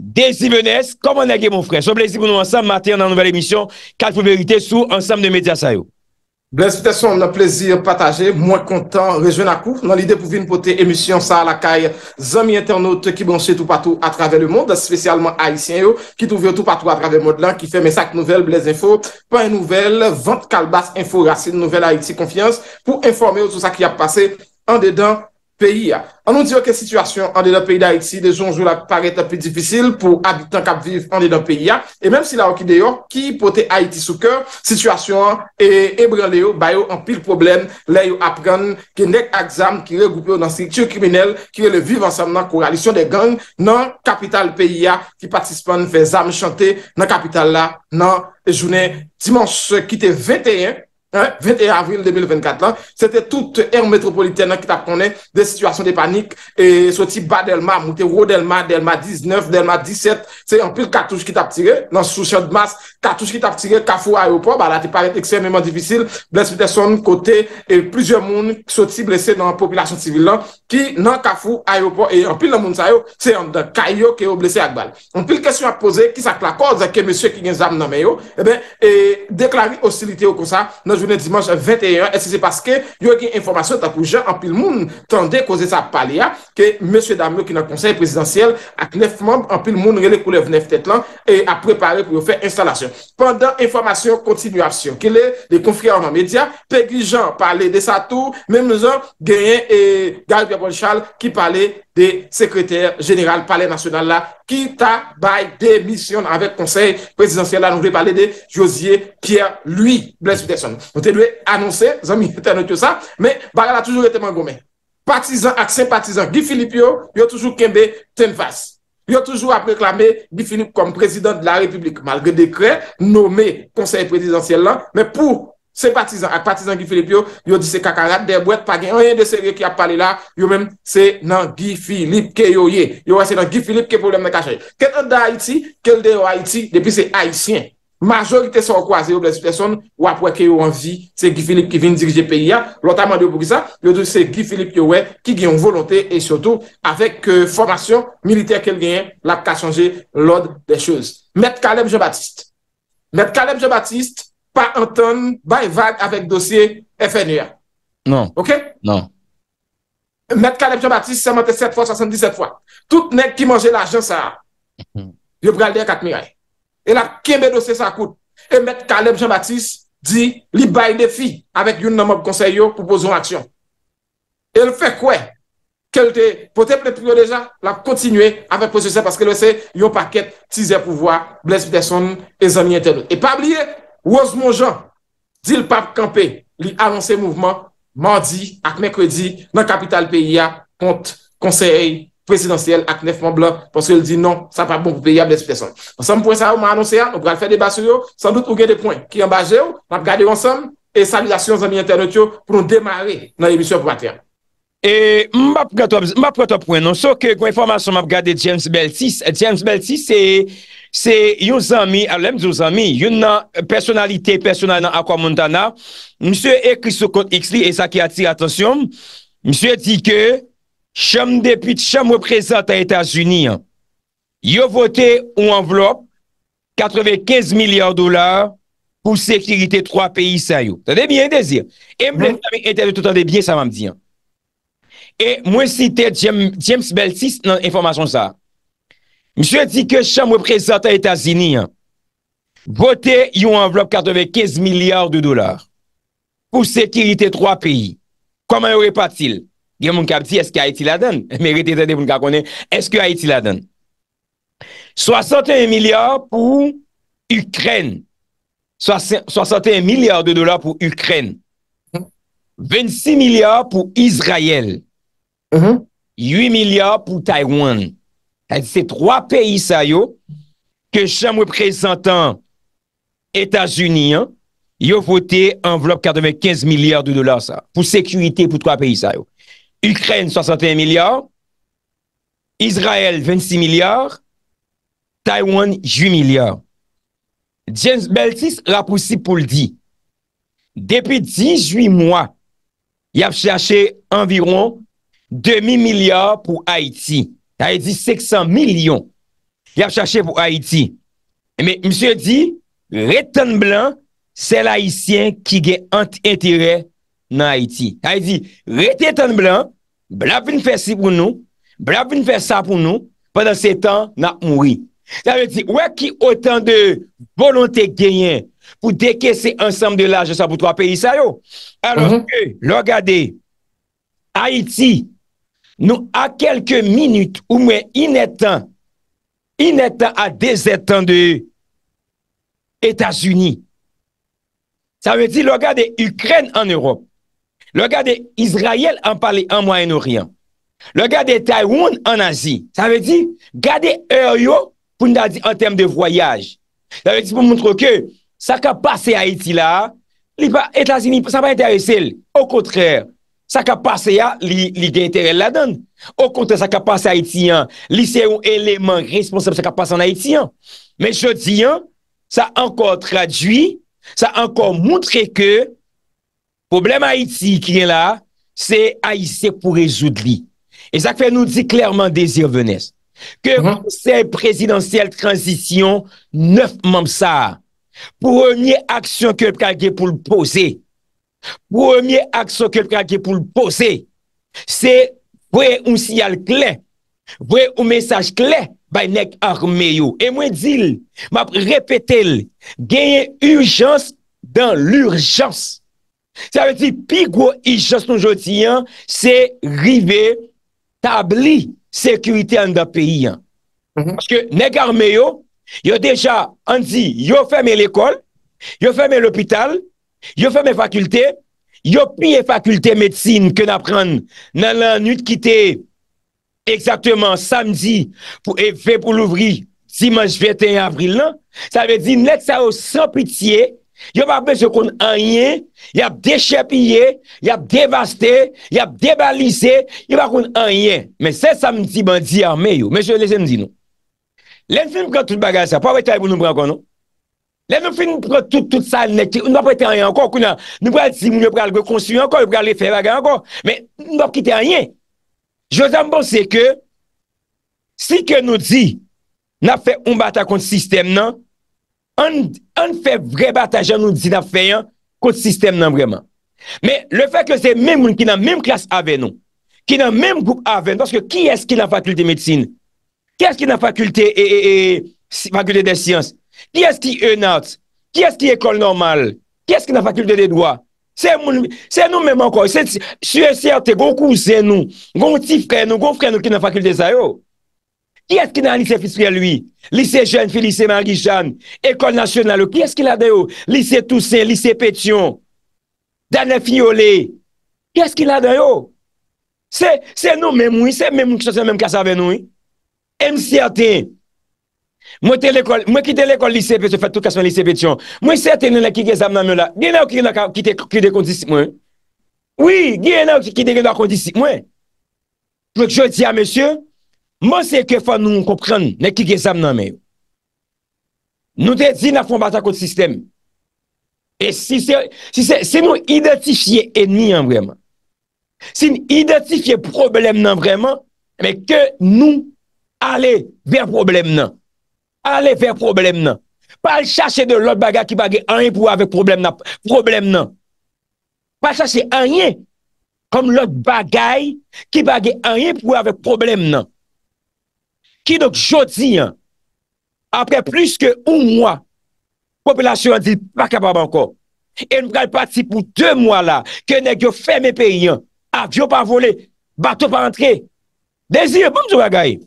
Desi menes, koman agye moun frech. Son plezit pou nou ansam mater nan nouvel emisyon, kalp pou verite sou ansam de medias a yo. Plezite son, nan plezit pataje, mwen kontan, rejwen akou. Nan lide pou vin pote emisyon sa, lakay zami internaute ki bansye tout patou atrave le moun, spesyalman Aïtien yo, ki touve tout patou atrave moun lan, ki fè mesak nouvel, plez info, pan nouvel, vant kalbas, info racine nouvel Aïtien, konfians, pou informe yo sou sa ki ap pase, an dedan, An nou diyo ke situasyon an de dan peyi da Haiti de zonjou la parete api difisil pou abitan kap viv an de dan peyi ya. E menm si la wakide yo ki pote Haiti sou kèr, situasyon e ebran le yo bayo an pil problem. Le yo apren genek aksam ki regoupe yo nan sityo kriminel ki re le viv ansam nan koralisyon de gang nan kapital peyi ya ki patispan fe zam chante nan kapital la nan e jounen dimans kite 21. 21 avril 2024, c'était toute ère métropolitaine qui t'apprenait des situations de panique et c'était bas Delma, Delma 19, Delma 17, c'est un pile cartouche qui t'app tiré, dans ce souci de masse, cartouche qui t'app tiré, Cafou, aéroport, bah là, tu parais extrêmement difficile, blessé des sons, côté, et plusieurs mouns qui sont-ils blessés dans la population civile, qui, dans Cafou, aéroport, et un pile de mouns aéroport, c'est un pile de kayo qui ont blessé Akbal. Un pile de questions à poser, qui s'acclac, oh, cause, et qui est monsieur qui n'est jamais nommé, oh, et eh bien, et déclarer hostilité au conse jounet dimanche 21, et si c'est pas ce que yoye ki informasyon tapouje en pil moun, tende kouze sa palia, ke M. Damou, ki nan konseil prezidentiel, ak nef moun, en pil moun, rene koulev nef tetlan, et apreparé pou nou fè installasyon. Pendant informasyon, kontinuasyon, ke le, de konfri en amédia, Peguijan palé de sa tou, mèm nou zan, Geyen et Galbiabonchal ki palé. sekreter jeneral pale nasyonal la ki tabaye demisyon avek konsey prezidansyel la nou vwe pale de Josie Pierre Louis Blaise Peterson. Mwen te lwe anonsen, zanmi, te anonsen yo sa, me Barra la toujou ete man gome. Partizan akse, partizan Gui Filipio, yo toujou kembe ten vas. Yo toujou ap reklame Gui Filipi kom prezidansyel la republik malgre dekre, noume konsey prezidansyel la, me pou yon Se patizan, ak patizan Guy Philippe yo, yo di se kakarat, de bwet, pa gen, oyen de se ye ki ap pale la, yo men se nan Guy Philippe ke yo ye. Yo wè se nan Guy Philippe ke poulem ne kache. Kè ton da Haiti, kel de yo Haiti, depi se Haitien, majorite se okwaze yo blèzi person wap wè ke yo anvi, se Guy Philippe ki vin dirje pe ya, lotaman de yo bwisa, yo di se Guy Philippe yo wè ki gen yon volontè e sotou avèk euh, formasyon militer kel gen lak ka chanje lòd de chòz. Mèd Kaleb Jean-Baptiste, Mèd Kaleb Jean-Baptiste, pa anton ba evade avèk dosye FNIR. Non. Ok? Met Kaleb Jean-Baptiste 77 fwa, 77 fwa. Tout nek ki manje la jen sa a. Mhm. Yo pral dey akat miray. E la keme dosye sa akout. E Met Kaleb Jean-Baptiste di li bay defi avèk yon nomob konseyo pou bozon aksyon. El fè kwe? Kèl te potèp le priyo deja la kontinue avèk posye se paske le se yon paket tizè pou vwa blèspite son e zanmye ten nou. E pabliye Ou oz moun jan, di l pap kampe li anonsè mouvman, mandi ak mekredi nan kapital peyi ya, kont konserre yi, presidansyel ak nefman blan, ponsè yon di nan, sa pa bon pou peyi ya bles pesan. Ansem pou yon sa ou man anonsè ya, ou pral fè deba sou yo, san dout ou gen de pwoy ki yon baje ou, mab gade yon ansem, e salilasyon zami internet yo, pou nou demare nan emisyon pou bater. E mbap gato pwoy nou, sou ke kon informasyon mab gade James Beltis, James Beltis se... Se yon zami, alem zon zami, yon nan personalite, personal nan Akwa Montana, msye ekri sou kont x li, e sa ki ati atasyon, msye di ke, chanm depit, chanm reprezentan Etasuni, yo vote ou envelop, 95 milyar dolar pou sekirite 3 peyi sa yo. Sa debyen dezyen. E mwen, sa me enteve toutan debyen, sa mam diyan. E mwen site James Beltis nan informasyon sa a. Mwen se di ke chan mwen prezente a Etasini. Vote yon envelop 95 milyard de dolar. Pou sekirite 3 peyi. Koman yon repatil? Gen mwen kap ti, eske Haiti la den? Merite te de mwen kap konen, eske Haiti la den? 61 milyard pou Ukren. 61 milyard de dolar pou Ukren. 26 milyard pou Israel. 8 mm-hmm. milyard pou Taiwan. Se 3 peyi sa yo ke chan mwepresentan Etasuni, yo fote envelop 45 milyar de dolar sa pou sekurite pou 3 peyi sa yo. Ukren 61 milyar, Israel 26 milyar, Taiwan 8 milyar. James Baltis rapoussi pou ldi. Depi 18 mwa, y ap chache environ demi milyar pou Haiti. Ta yi di, seksan milyon li ap chache pou Haiti. Eme, msye di, retan blan, sel Haitien ki gen ente intere nan Haiti. Ta yi di, retan blan, blan fin fese si pou nou, blan fin fese sa pou nou, padan se tan, nan mwri. Ta yi di, wè ki otan de volante genyen pou dekes se ansam de laje sa boutwa peyi sa yo. Alors ki, lo gade, Haiti Nou a kelke minute ou mwen in etan, in etan a dez etan de Etasuni. Sa ve di loga de Ukren en Europe. Loga de Israel an pale en Moyen-Orient. Loga de Taiwoun en Asi. Sa ve di, gade eyo pou nou da di an tem de voyaj. Sa ve di pou mwontro ke, sa ka pase Aiti la, li pa Etasuni, sa pa entere sel, au kotrèr. sa ka pase ya li dey entere la don. Ou konten, sa ka pase Haiti an, li se yon eleman responsable sa ka pase an Haiti an. Men jodi an, sa ankon tradwi, sa ankon moutre ke, probleme Haiti ki den la, se Aïsse pou rezoud li. E zak fe nou di klèrman dézir vènes. Ke monsèl prezidansyel transisyon, neuf mamsar. Pou renyè aksyon ke pralge pou l'posey. pou ou mi ak sokel pra ki pou l'pose se pou ou si al kle pou ou mensaj kle bay nek arme yo e mwen dil, mwen repete l genye urjans dan l'urjans sa ve ti pi gwo i jason joti se rive tabli sekurite an da peyi nèk arme yo yo deja yo fèmè l'ekol yo fèmè l'opital Yo fè mè fakultè, yo piye fakultè medsine kè nan pran nan lan nou t'kite Eksaktèman samdi pou e fè pou louvri, si manj fètè yon april nan Sa ve di net sa ou san pitiye, yo va bè se kon an yon, yon ap dechèp yon, yon ap devastè, yon ap debalise, yon va kon an yon Men se samdi ban di arme yo, men se lese mdi nou Len film pran tout bagaj sa, pa wè t'ay pou nou pran kon nou Le nou fin nou prou tout sa neti. Nou prou te anye ankon. Nou prou a dizimou, nou prou a lge konsu ankon, nou prou a lge feyv agen ankon. Men nou prou ki te anye. Jou zan mbon se ke si ke nou di na fey un bata konti sistem nan, an fey vre bata jan nou di na fey yon konti sistem nan vreman. Men le fey ke se men moun ki nan menm klas avey non. Ki nan menm goup avey. Paske ki eski nan fakulte medsine? Ki eski nan fakulte de e, e, siyans? Ki eski e nat? Ki eski ekol normal? Ki eski nan fakulte de doa? Se nou menman kwa? Se sou e syate, goun kouzen nou? Goun ti fren nou? Goun fren nou ki nan fakulte zay yo? Ki eski nan lise fiskri aloui? Lise jen, lise magi jen? Ekol nasyonalou? Ki eski la de yo? Lise tousen, lise petyon? Danè fiyole? Ki eski la de yo? Se nou menmou? Se nou menmou ki chanse menmou ki a sa ven nou? E msyate en? Mwen ki de l'ekol liseb, mwen se ate nou la ki ge zam nan mwen la, genè ou ki de kon disi mwen? Oui, genè ou ki de kon disi mwen? Jou eti ya monsye, mwen se e ke fwa nou kon pren la ki ge zam nan mwen. Nou te zi nan fon bata kon sistem. E se mwen identifiye eni an vreman. Se mwen identifiye problem nan vreman, mwen ke nou ale ver problem nan. alè vè problem nan. Pal chache de lòt bagay ki bagay anye pou avèk problem nan. Problem nan. Pal chache anye kom lòt bagay ki bagay anye pou avèk problem nan. Ki lòt jodi apre plus ke un mwa popelasyon an di pa kabab anko. En vre pati pou dè mwa la ke negyo fèmè pe yon. Avyo pa volè, bato pa antre. Desi, poum dò bagay.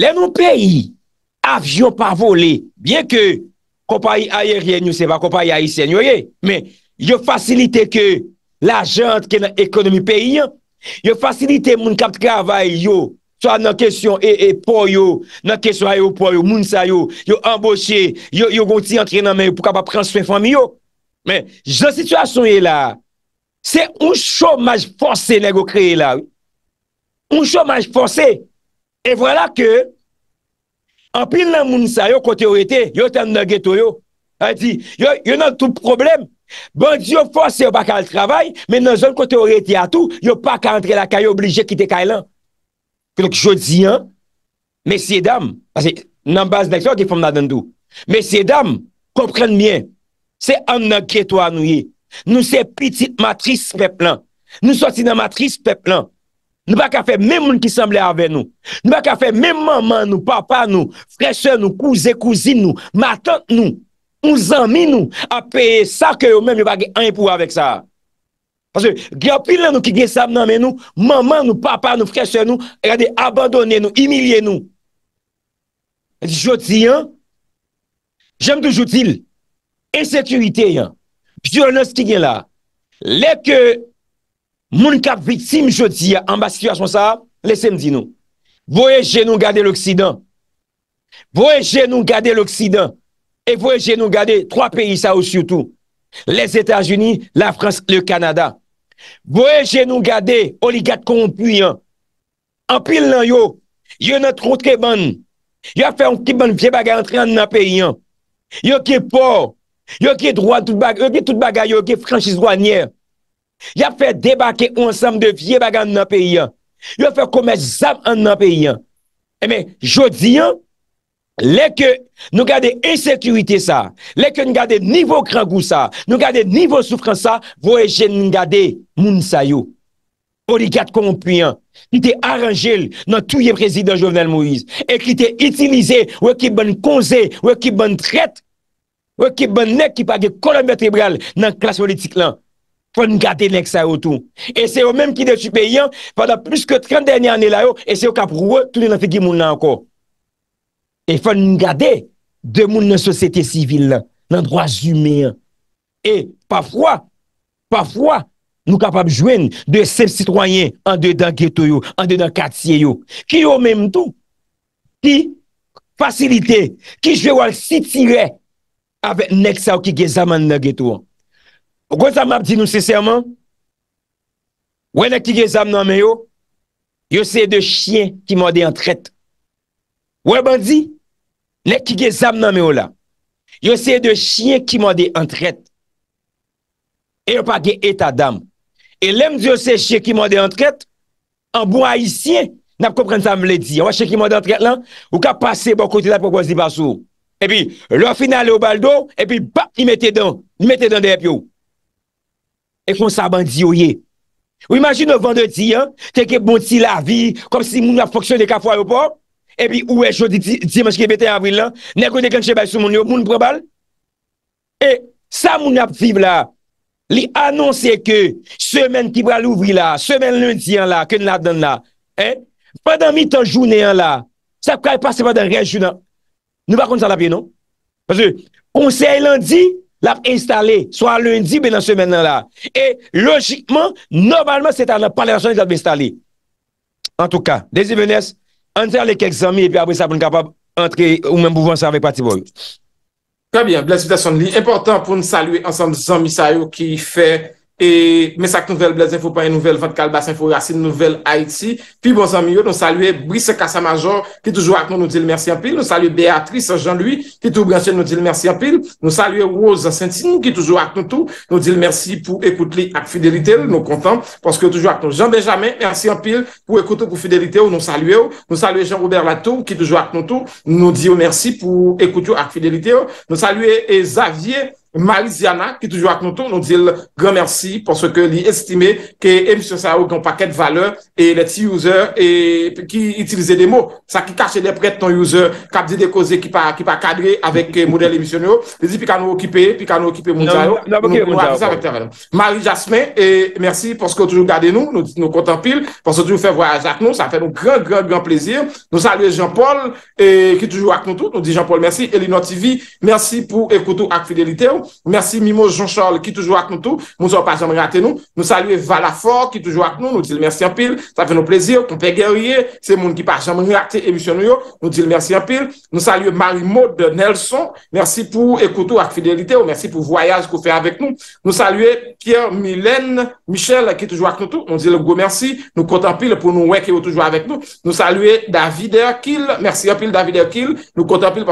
Lè nou pe yon. avyon pa vole, bien ke kompa yi ayer yen yon se va, kompa yi ayer sen yon ye, men yo fasilite ke la jante ke nan ekonomi peyi yon, yo fasilite moun kap kravay yon, so an nan kesyon e, e po yon, nan kesyon a yon po yon, moun sa yon, yon embosye, yon yon gonti antre nan men yon, pou ka pa prenswe fanyo, men, jan situasyon yon la, se un chomaj fonsey nan yon kreye la, un chomaj fonsey, e vwala ke, Anpil nan mounisa yo kote ou ete, yo te an nage to yo. An di, yo nan tout problem. Bon di yo fos se yo baka al travay, men nan zon kote ou ete atou, yo pa ka entre la kaya oblije kite kaya lan. Kwenon kjo di an, mesye dam, nan baz dekso ki fom nan dandou. Mesye dam, kompren mien, se an nage to an nou ye. Nou se pitit matris peplan. Nou soti nan matris peplan. Nou bak a fè mè moun ki sèm lè avè nou. Nou bak a fè mè maman nou, papa nou, fredse nou, kouze kouzin nou, matote nou, mouzan mi nou, apè sa kè yo mèm, nou bak a fè moun ki sèm lè avè nou. Pasè, gè apilè nou ki gen sèm nan mè nou, maman nou, papa nou, fredse nou, e gade abandonè nou, imilè nou. Joti yon, jèm tou joti yon, e sekurite yon, pi jèm lè sèm lè sèm lè. Lè kè, Moun kap vitim jodi an ba situasyon sa, lese mdi nou. Voye jenou gade l'Oksidan. Voye jenou gade l'Oksidan. E voye jenou gade 3 peyi sa ou syoutou. Les Etats-Unis, la France, le Kanada. Voye jenou gade oligat konpuyan. An pil nan yo, yo nan trotre ban. Yo a fe yon tri ban vye bagay an tri an nan peyi an. Yo ki por, yo ki drouan tout bagay, yo ki franchis drouan nyer. Ya fe debake ou ansam de vie bagan nan peyi an Ya fe kome zam an nan peyi an Eme, jodi an Lè ke nou gade Esekurite sa Lè ke nou gade nivou krangou sa Nou gade nivou soufran sa Vwè gen nou gade moun sayou Oli gade konpuyan Ni te aranjel nan touye prezident Jovenel Moïse E ki te itilize Wè ki bon konze, wè ki bon tret Wè ki bon nek ki page Kolombia Tribral nan klas politik lan Fon gade lèk sa yo tou. E se yo mèm ki de supeyan padan plus ke 30 dènyè anè la yo e se yo kap rouwe toune nan fegi moun nan anko. E fon gade de moun nan sosete sivil lan. Nan drwa zumeyan. E, pafwa, pafwa, nou kapap jwen de sep sitwanyen an dè dan gètou yo, an dè dan katsye yo. Ki yo mèm tou. Ki, fasilite, ki jwe wal sitire avè lèk sa yo ki gè zaman nan gètou yo. Ou kon sa map di nou seseyman, wè nan ki ge zam nan meyo, yo sey de chien ki mwade entret. Wè ban di, nan ki ge zam nan meyo la, yo sey de chien ki mwade entret. E yo pa ge etadam. E lem di yo sey chien ki mwade entret, an bon haisyen, nan kompren sa mwle di, wè chien ki mwade entret lan, ou ka pasey bon kote la pou kwa zibasou. E pi, lò final lè ou baldo, e pi, bap, yi mette dan, yi mette dan de ep yo. E kon sa bandi yo ye Ou imajin nou vande di yan Teke bonti la vi Kom si moun ap foksyon de ka fwa yo pa E pi ou e jodi di maske bete avril lan Nekote ken che bay sou moun yo Moun probal E sa moun ap viv la Li anonsen ke Semen tibral ouvri la Semen lundi yan la Pendan mi ton jounen yan la Sa kwa e pase pa den rejou nan Nou va kon sa la vi non Kon se elan di l ap installe, swa lundi be nan semen nan la. E logikman, normalman se tan nan palerasyon li l ap installe. En tou ka, desi menes, anter le kek zami, epi apwe sa pou n kapab antre ou men bouvan sa ve patiboy. Kwa bien, blesipitasyon li, importan pou n salue ansan zami sayo ki fe E mesak nouvel blazin pou paye nouvel 24 basin pou yasi nouvel Haiti. Pi bon samiyo nou salwe Brice Kassa Major ki toujou ak nou nou dil mersi apil. Nou salwe Beatrice Jean-Louis ki tou gansyen nou dil mersi apil. Nou salwe Rose Saint-Signe ki toujou ak nou tou. Nou dil mersi pou ekout li ak fidelite nou kontan. Pwanske toujou ak nou Jean-Benjamin. Mersi apil pou ekout ou kou fidelite ou nou salwe ou. Nou salwe Jean-Robert Latour ki toujou ak nou tou. Nou di ou mersi pou ekout ou ak fidelite ou. Nou salwe Xavier. Marie Ziana qui toujours avec nous, nous dit grand merci parce que lui estimait que émission ça a un paquet de valeur et les petits users et qui utilisent des mots, ça qui cachait des de ton user qui a dit des causes qui pas, qui pas cadré avec euh, modèle émissionnaire, les dit puis nous occuper, puis nous occuper mon Marie Jasmin, et merci parce que toujours gardez nous, nous, nous comptons pile, parce que toujours fait voyage avec nous, ça fait nous grand, grand, grand plaisir. Nous saluons Jean-Paul, et qui toujours avec nous tous, nous dit Jean-Paul merci, Elinor TV, merci pour écouter avec fidélité. Mersi Mimo Jean-Charles Ki toujou ak nou tou Mous ou pas janmri ak te nou Mous salue Valafor Ki toujou ak nou Mous dile mersi anpil Sa fe nou plezir Kon pe gerye Se moun ki pas janmri ak te E Misho Nuyo Mous dile mersi anpil Mous salue Marimo de Nelson Mersi pou ekoutou ak fidelite Mersi pou voyaj kou fe avèk nou Mous salue Pierre Milène Michel ki toujou ak nou tou Mous dile go mersi Mous kontanpil Pou nou weke ou toujou avèk nou Mous salue Davide Akil Mersi anpil Davide Akil Mous kontanpil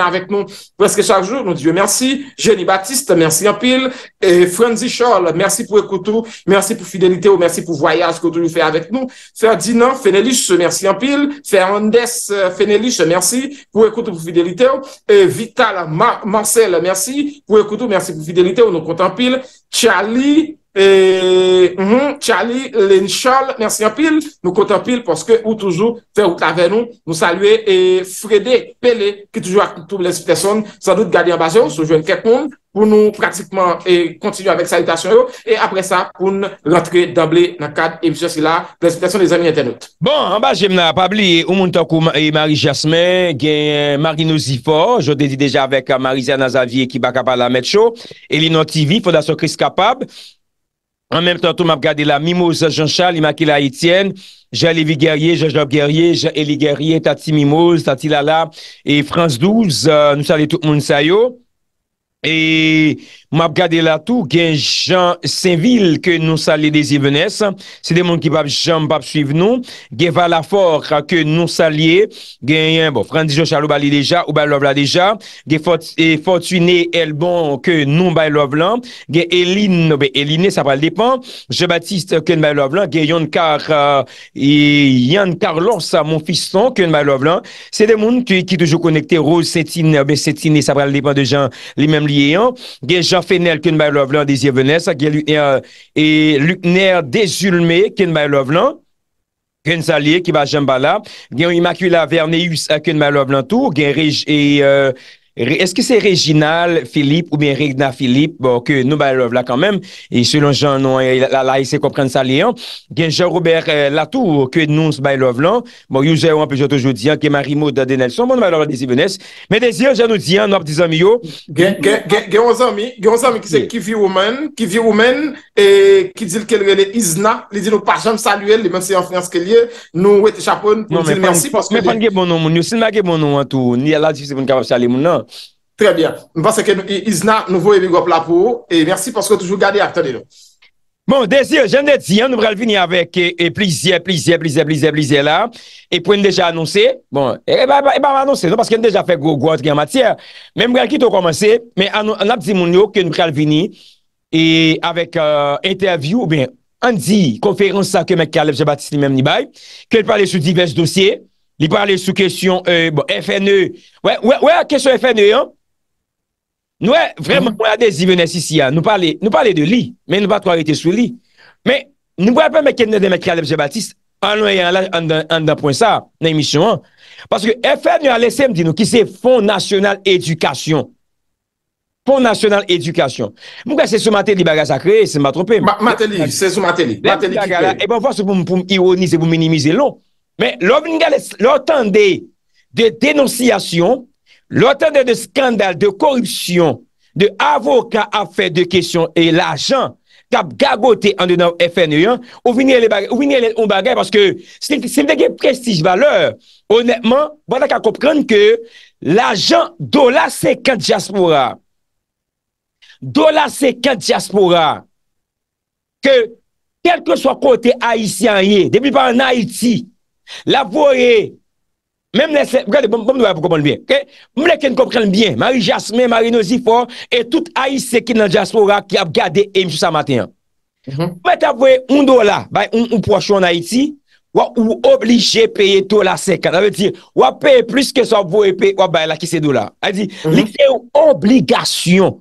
avec nous presque chaque jour. Nous Dieu merci. Jenny Baptiste, merci en pile. Et Franzi Charles, merci pour écouter merci pour fidélité, ou merci pour voyage que vous faites avec nous. Ferdinand, Fénélis, merci en pile. Fernandez, euh, Fénélis, merci pour écouter pour fidélité. Et Vital, Marcel, merci pour écouter merci pour fidélité, ou nous compte en pile. Charlie, E, moun mhm, Charlie Lenchol Mersi an pil Nou kontan pil Poske ou toujou Fè ou tave nou Nou salue Frede Pele Ki toujou ak tout blesip tason San dout gadi an basyon Soujou an kèk moun Poun nou pratikman Kontinu avèk salutasyon yo E apre sa Poun rentre damblé Nan kade emisyon si la Blesip tason les amis internet Bon, an bas jemna Pabli, ou moun tokou E Marie Jasmin Gen Marino Zifor Jote di deja avèk Marie Zanazavie Ki baka pa la metcho Elinon TV Foda sou kris kapab An menm tan tou m ap gade la Mimoz, Jean-Charles, Imakila, Etienne, Jean-Lévi-Guerrier, Jean-Jean-Guerrier, Jean-Élie Guerrier, Tati Mimoz, Tati Lala, et France 12, nou sali tout moun sayo, et... map gade la tou, gen Jean Saint-Ville ke nou salye de Zivenes, se de moun ki pap, Jean pap suive nou, gen Valafor ke nou salye, gen, bon, Frantizio Chalou bali deja, ou balovla deja, gen eh, Fortuné Elbon ke nou balovlan, gen Elin, ben Eliné, sa pral depan, Jean-Baptiste ke nou balovlan, gen Yann Car, eh, yann Carlos, mon fils son, ke nou balovlan, se de moun ki toujou konekte, Rose Sétine, eh, ben Sétine, sa pral depan de Jean, li menm liye an, gen Jean Fennel Kounmai Lovelan, Dizir Venes, Lukner euh, Dezulme, Kounmai Lovelan, Renzaliye Kibajembala, Imakwila Verneus, euh, Kounmai Lovelan, Tou, Rijj, eske se Reginald Filip ou mi Rikna Filip ke bon, nou baylov la kanmem selon jan nou la yese kompren sa liyan gen Jean-Robert euh, Latour ke nou baylov lan bon yon jè ou anpejot oujou diyan gen Marimo Dandenelson mè de ziyan jan nou diyan gen ozan mi ki vi oumen ki dil ke le le izna li di nou parjam saluel nou wè te chapon mè pan ge bonon moun ni ala di fise pou nika pap chale moun la Trè byen, mwen panseke nou izna nouvo evi go plapo E mersi panseke toujou gade ak tade Bon, desi, jende di, an nou pral vini avek E plizye, plizye, plizye, plizye, plizye la E pou en deja anonsen Bon, e ba anonsen, nan paske en deja fek go gwa En triyè matyè, men mwen kito komanse Men an ap di moun yo ke nou pral vini E avek euh, interview, ben, an di Konferans sa kemen kalef je batis li men mnibay Ke l pale sou divers dosye Li parle sou kèsyon euh, FNE. Ouè, ouè, ouè, kèsyon FNE, ouè. Nouè, vreman, mm-hmm. ouè, adè, zi vènes isi, nou pale, nou pale de li, men nou pa tro a rete sou li. Men, nou vèpe meke ne demèk kède M. Baptiste, an nouè, an dan an dan pon sa, nan emisyon an. Paske FNE alè sèm, di nou, ki se Fond National Education. Fond National Education. Mwen kè se sou matè li bagè sa kre, se mè a trompè. Matè li, se sou matè li. Matè li ki kre. E eh bon, fòs pou m'ironize, pou minimize lò. Non. Men, lò vini gale lò tande de denonsiyasyon, lò tande de skandal, de korupsyon, de avoka afe de kesyon, e l'ajan kap gagote an de nan FN1, ou vini elen ou bagay, paske se mdegye prestij valeur, honetman, bwana ka kopren ke l'ajan do la seken diaspora, do la seken diaspora, ke kelke so kote Haitian ye, debi pa an Haiti, La vore, mèm lè se, vwèm de wèm pou kompon lè mbiè, mwen lè kèn komprèl mbiè, mèm lè jasmè mèm, mèm lè nouzi fòr, etout aise kè nan jasmòra ki ap gade e msou sa matè an. Mwèm tè vwè, un do la, bay, un pochou an a iti, wè ou oblige peye do la sekat, a lè di, wè pèye plis ke sa vwè peye, wè bay la kise do la, a lè di, li kè ou obligasyon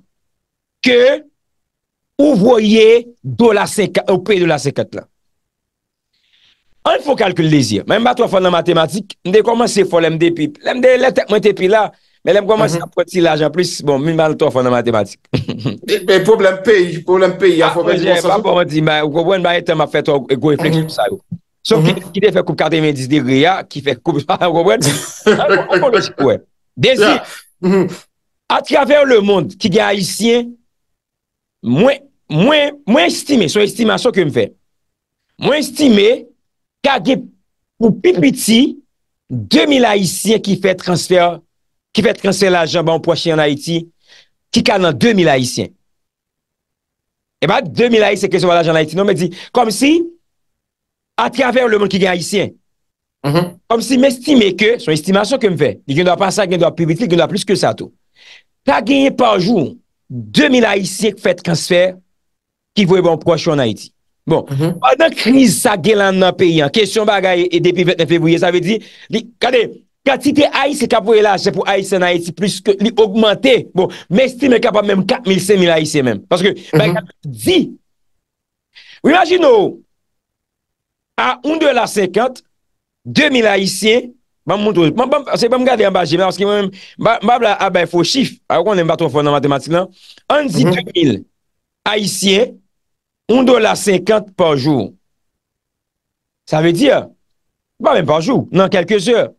ke ou vwoye do la sekat, ou peye do la sekat la. An fò kalkul lésir. Mè mba tò fò nan matematik, mdè koman se fò lè mdè pi. Mdè lè tèk mwen te pi la, mè lè mkoman se mhm. apwoti l'ajan plus, mè mba lè tò fò nan matematik. Mè e, e, problem pi, problem pi. Ah, mwen jè pa pou mwen di, mwen mba etèm a fè tò ego-inflexyon sa yo. Sò ki lè fè koub 90 degri ya, ki fè koub, mwen mwen lè koub. Dèsi, atkè avèr lè moun, ki gen haïsyen, mwen, mwen, mwen estime, sou estimasyon ki m Kage pou pipiti, 2000 haitien ki fè transfer, ki fè transfer la jamban pou a chen an haiti, ki kal nan 2000 haitien. Eman, 2000 haitien se kese wala jamban an haiti, nou me di, kom si, ati an fè ou le moun ki gen haitien. Kom si mè stime ke, son estimasyon ke m fè, di gen dwa pa sa, gen dwa pipiti, gen dwa plus ke sa tou. Kage gen parjou, 2000 haitien ki fè transfer, ki vwe bon pou a chen an haiti. Bon, anan kriz sa gelan nan peyi an, kesyon bagay e depi 29 februye, sa ve di, kade, kati te aise kapwe la, se pou aise nan aise, plus ke li augmente, bon, mestime kapwa menm 4000-5000 aise menm, paske, ben kapwe di, w imagine ou, a 1 de la 50, 2000 aise, ban moun tou, se ban m gade an bagye, ban m bab la, abe, fo chif, akon ne m baton fon nan matematik nan, anzi 2000 aise, 1 dola 50 parjou. Sa ve di, pa mèm parjou, nan kelke zèr.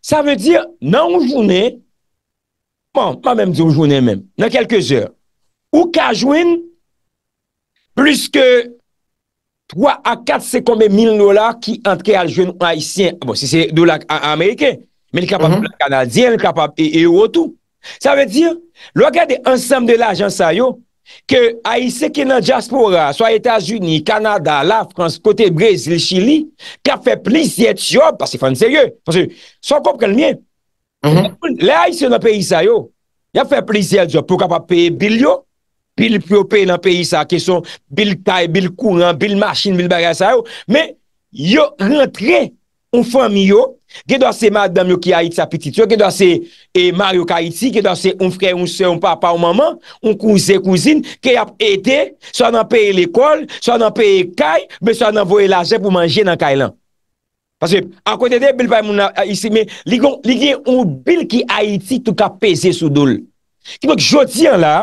Sa ve di, nan ou jounè, pa mèm di ou jounè mèm, nan kelke zèr, ou ka joun, pluske 3 a 4 sekonbe mil dola ki antke al joun haisyen. Ah bon, si se do la Amerike, men kapap la Kanadyen, kapap EO tout. Sa ve di, lo gade ansam de la jansayou, Ke aise ke nan diaspora, so a Etasuni, Kanada, la Frans, kote Brezili, Chili, ka fe plis yet yo, pas se fan seryo, pas se fan seryo, son kon pren mien. Le aise nan peyi sa yo, ya fe plis yet yo, pou ka pa peyi bil yo, bil prope nan peyi sa, ke son bil tay, bil kouran, bil machin, bil bagay sa yo, me yo rentre ou fami yo, Ge do se maddam yo ki hait sa pitit yo, ge do se eh, Mario ki hait si, ge do se un frey, un se, un papa, un maman, un kouze, kouzine, ki ap ete, sa nan peye l'ekol, sa nan peye kay, men sa nan voye la jè pou manje nan kay lan. Paswe, an kote de, bil bay moun a isi, men ligon, ligon, ou bil ki hait si tou ka peze sou dol. Ki mwenk jodi an la,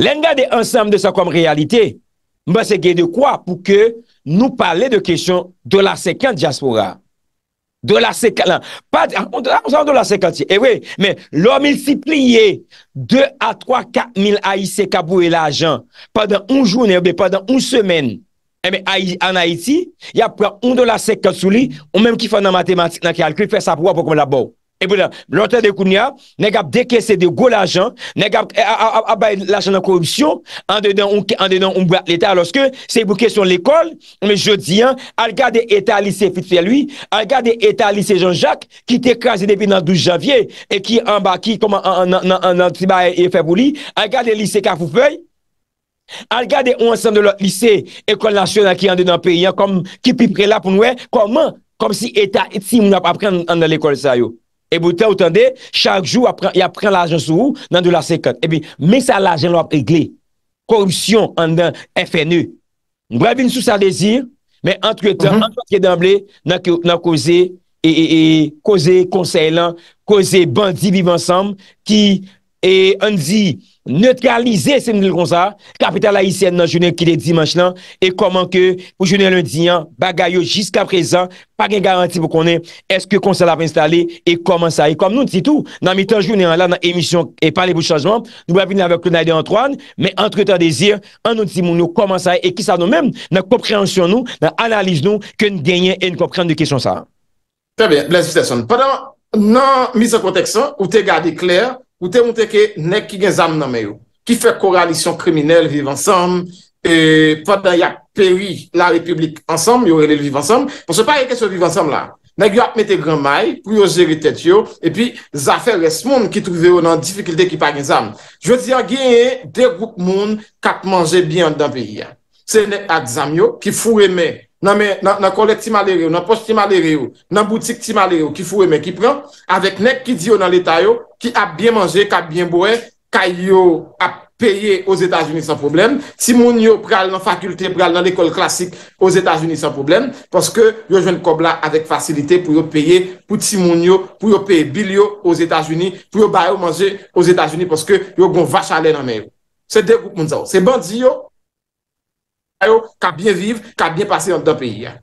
len gade ansam de sa kom realite, mwen se ge de kwa pou ke nou pale de kesyon do la sekyan diaspora. do la sekant, la, pa, an, an, an, an, do la sekant si, e wey, men, lomil si pliye, 2 a 3, 4 mil A.I.C. kabou e la ajan, pa dan 1 joun e, be, pa dan 1 semen, e men, A.I.C., an A.I.C., ya pran 1 do la sekant sou li, ou menm ki fè nan matematik nan ki al, kri fè sa pou wap pou kome la bou, Nè gap deke se de go la jan, nè gap abay lachan nan korupsyon, an denan ou mbouak l'Etat. Lorske se bouke son l'ekol, mè jodi an, al gade Eta lise fitse lui, al gade Eta lise Jean-Jacques, ki te krasi depi nan 12 janvye, e ki an baki koman nan tiba e febouli, al gade lise Kafoufeu, al gade ou ansan de l'ot lise, ekol lachan nan ki an denan peyi, an kom, ki pipre la pou noue, koman, kom si Eta eti moun ap apren nan l'ekol lisa yo. E bouten, ou tande, chak jou apren l'ajen sou nan $50. Ebi, men sa l'ajen lop e gle. Korupsyon an dan FNE. Nou brev, in sou sa lezir, men antre mm-hmm. etan, antre anke denble, nan koze e koze konsey lan, koze bandi viv ansam, ki an di Neutralize semenil kon sa, kapite la ICN nan jounen ki de dimanche lan, e koman ke pou jounen lundi yan, bagay yo jiska prezan, pa gen garanti pou konen, eske kon sa la penstale, e koman sa. E kom nou ti tou, nan mitan jounen lan nan emisyon e pale bou chanjman, nou wapine avak lounay de Antoine, men antre tan dezir, an nou ti moun nou koman sa, e ki sa nou men, nan kopreansyon nou, nan analiz nou, ke nou genyen e nou kopreansyon de kesyon sa. Fè bè, blan, s'il te son. Padan nan mis an konteksan, ou te gade kler, Ou te moute ke nek ki gen zam nan me yo. Ki fe koradisyon kriminel viv ansam. E padan yak peri la republik ansam. Yo rele viv ansam. Ponsen pa ye kes yo viv ansam la. Nek yo ap mette gran may. Pou yo jeri tet yo. E pi zafè resmon ki trive yo nan difikilite ki pa gen zam. Je diyan genye de goup moun kap manje byan dan peyi ya. Se ne ad zam yo ki fureme yo. nan kolek ti malere ou, nan pos ti malere ou, nan boutik ti malere ou, ki fwe men, ki pran, avek nek ki di yo nan leta yo, ki ap bien manje, ki ap bien boe, ki yo ap peye yo zeta jouni san problem, si moun yo pral nan fakulte, pral nan lekol klasik, yo zeta jouni san problem, paske yo jwen kobla avek fasilite pou yo peye, pou ti moun yo, pou yo peye bil yo, yo zeta jouni, pou yo bayo manje yo zeta jouni, paske yo goun vache ale nan men yo. Se dekou moun zaw, se bandi yo, yo ka bien vive, ka bien passe an dan peyi ya.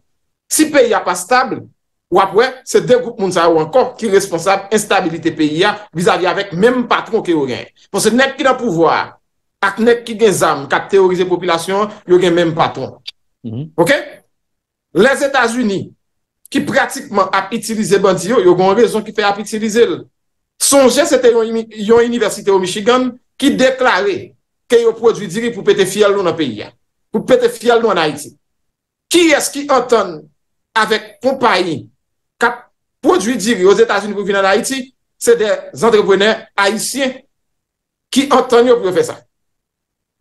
Si peyi ya pa stable, wapwe, se dekoup moun sa yo ankon ki responsable, instabilite peyi ya, vizavi avèk mèm patron ki yo gen. Pon se nek ki dan pouvoar, ak nek ki gen zam, kak teorize popilasyon, yo gen mèm patron. Mhm. Ok? Les Etats-Unis, ki pratikman ap itilize bandi yo, yo gon rezon ki fe ap itilize l. Sonje se te yon universite ou Michigan ki deklare ke yo prodvi diri pou pete fiyal loun an peyi ya. pou pète fial nou an Haïti. Ki es ki entonne avek kompanyi kap prodjoui diri yo zetazouni pou vin an Haïti, se de zandrebonè haïsien ki entonne yo pou yo fè sa.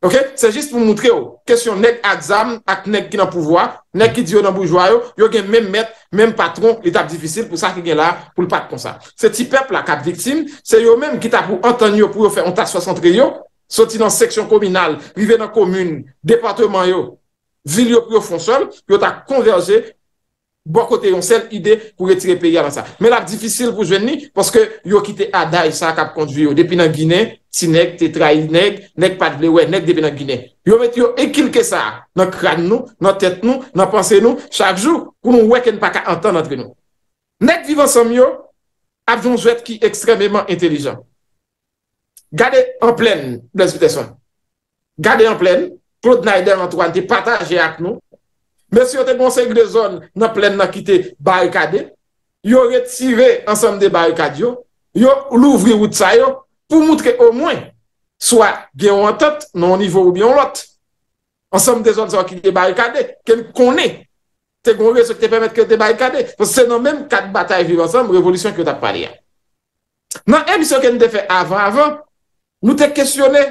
Ok? Se jist pou moutre yo. Kèsyon nek aksam ak nek ki nan pouvoa, nek ki diyo nan boujwa yo, yo gen menmèt, menm patron, l'etap difisil pou sa ki gen la pou l'pat kon sa. Se ti pep la kap diktim, se yo menm ki tap pou entonne yo pou yo fè an ta 60 triyo, Soti nan seksyon kominal, rive nan komune, departement yo, vil yo pou yo fon sol, yo tak konverje, bo kote yon sel ide pou retire peya lan sa. Men la di fisyl pou jwen ni, paske yo ki te aday sa kap kondvi yo. Depi nan Gine, ti neg, te trahi neg, neg padble we, neg depi nan Gine. Yo met yo ekil ke sa, nan kran nou, nan tet nou, nan panse nou, chak jou, pou nou weken pa ka antan nan tre nou. Neg vivan som yo, ap joun jwet ki ekstrememan entelijan. Gade en plen, blan, s'pite son. Gade en plen, klod na idèm an tou an te pataje ak nou, mè syon te gonsen ki de zon nan plen nan ki te barikade, yo retive ansam de barikade yo, yo louvri wout sa yo pou moutre au mwen swa gen wantot nan nivou ou biyon lot, ansam de zon sa wakite barikade, kem konè te gonsen ki te permette ke te barikade, fòs se nan mèm kat batay vivansam revolutyon ki yo tap pari ya. Nan emisyon kem de fe avan avan, Nou te kèsyonè,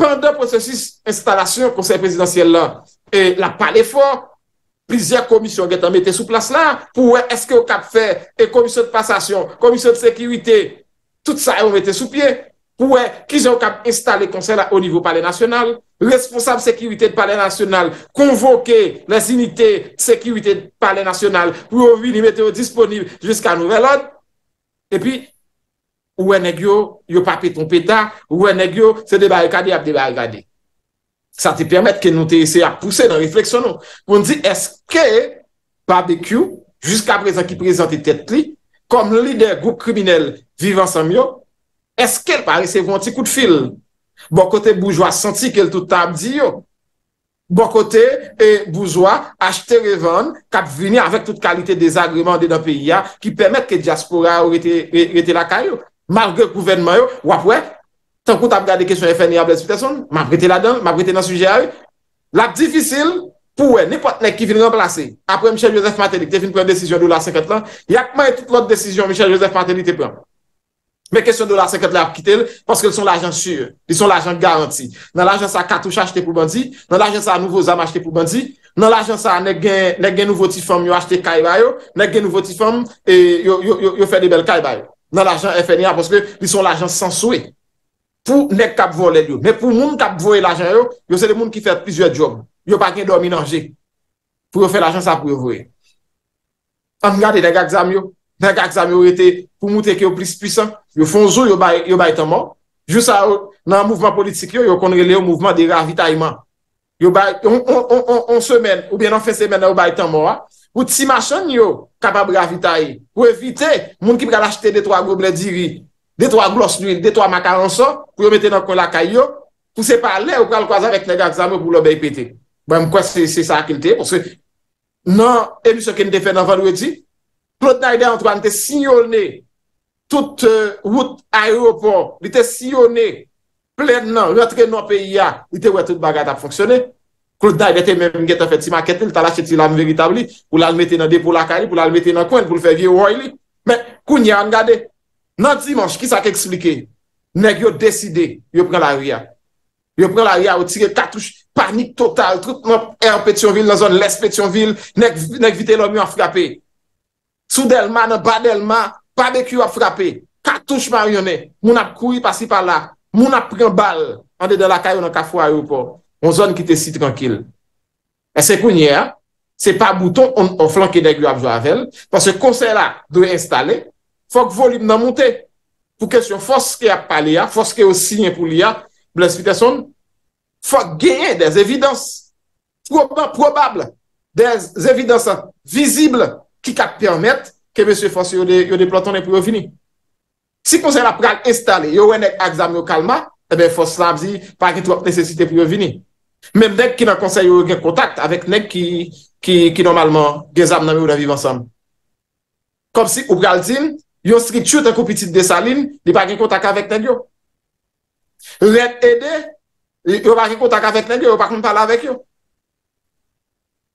pandan prosesis installasyon konsey presidansyèl la, la pa l'effort, plizè komisyon gè tan metè sou plas la, pou wè eske okap fè, komisyon de passasyon, komisyon de sekirite, tout sa yon metè sou piè, pou wè kizè okap installé konsey la o nivou pale nasyonal, responsab sekirite pale nasyonal, konvoke lansinite sekirite pale nasyonal, pou wè ouvi li metè ou disponib jiska nouvel an, epi, ou ene gyo yo pape ton peta, ou ene gyo se debayekade ap debayekade. Sa te permette ke nou te ese a pousse nan refleksyon nou. Kon di eske, pabekyou, jiska prezan ki prezante tetli, kom lider goup kriminel vivan san myo, eske l pa rese vwanti kout fil? Bon kote boujwa senti ke l tout tab di yo. Bon kote boujwa achete revan kap vwini avèk tout kalite desagreman de nan peyi ya ki permette ke diaspora ou rete lakay yo. malgrè kouvenman yo, wap wèk, tan kout ap gade kesyon FNI ap lespiteson, m'ap rite la dan, m'ap rite nan sujè ay, l'ap difisil pou wè, nipot nek ki vin remplase. Apre Michel Joseph Matelik, te vin pren desisyon do la 50 lan, yakman e tout l'ot desisyon Michel Joseph Matelik te pren. Mè kesyon do la 50 lan ap kite l, paske l son l'ajan sur, l son l'ajan garanti. Nan l'ajan sa katouche achete pou bandi, nan l'ajan sa nouvo zam achete pou bandi, nan l'ajan sa ne gen nouvo ti fèm yo achete kaibay yo, ne gen nouvo ti fèm yo f nan l'ajan FNA, poske li son l'ajan sansouye, pou nek kap vole diyo. Men pou moun kap voye l'ajan yo, yo se de moun ki fet pizye job. Yo pa ken do minanje. Pou yo fe l'ajan sa pou yo voye. An gade denk aksam yo, denk aksam yo ete pou mout eke yo plis pisan, yo fon zo yo bay tan mo, jous sa yo nan mouvman politik yo, yo kon rele yo mouvman de ravita iman. Yo bay, on semen, ou bien an fe semen yo bay tan mo a, Ou ti masyon yo kapab gravi tayi. Ou evite moun ki pral achete detwa goble diri, detwa glos nwil, detwa makaronson pou yo mette nan kon lakay yo. Pou se pale ou pral kwaza vek negat zame pou lo beipete. Ben mkwese se sa akil te. Pou se nan emisyon ke nte fe nan valweti. Plot nan ide an twa nte sinyone tout wout aeroport. Li te sinyone plen nan retre nan peya. Li te wet tout bagat ap fonksyone. Klout daye dete menm gen te fet si ma ketel, talache ti lam veritabli, pou lal mette nan depo lakari, pou lal mette nan kwen, pou lal fè vie woy li. Men, kou nye an gade, nan Dimanche, ki sa ke eksplike? Nek yo deside, yo pren la ria. Yo pren la ria, yo tire katouche, panik total, troup moun erpetyonvil nan zon lespetyonvil, nek vite lom yon frape. Sou delman, badelman, pabek yon frape, katouche maryone, moun ap koui pasi pala, moun ap pren bal, an de de lakari yon ka fwa yon po. On zon ki te si tranquil. E se kounye a, se pa bouton, on flanke deg yo abjwavel, pan se konsey la doye installe, fok volim nan monte. Pou kesyon foske a pali a, foske o sinye pou li a, bles fiteson, fok genye dez evidans. Probable, des evidans vizible ki kat permette ke mese foske yo de platon e pou yo vini. Si konsey la pral installe, yo wene aksam yo kalma, e ben fosk labzi pa ki tou ap tesesite pou yo vini. Mèm nèk ki nan konsey yo gen kontak avèk nèk ki normalman gen zam nan mè ou nan viv ansam. Kom si ou bral zin, yon si ki choute akou piti de salin, di pa gen kontak avèk nèk yo. Lèk edè, yo pa gen kontak avèk nèk yo, yo pa kon pala avèk yo.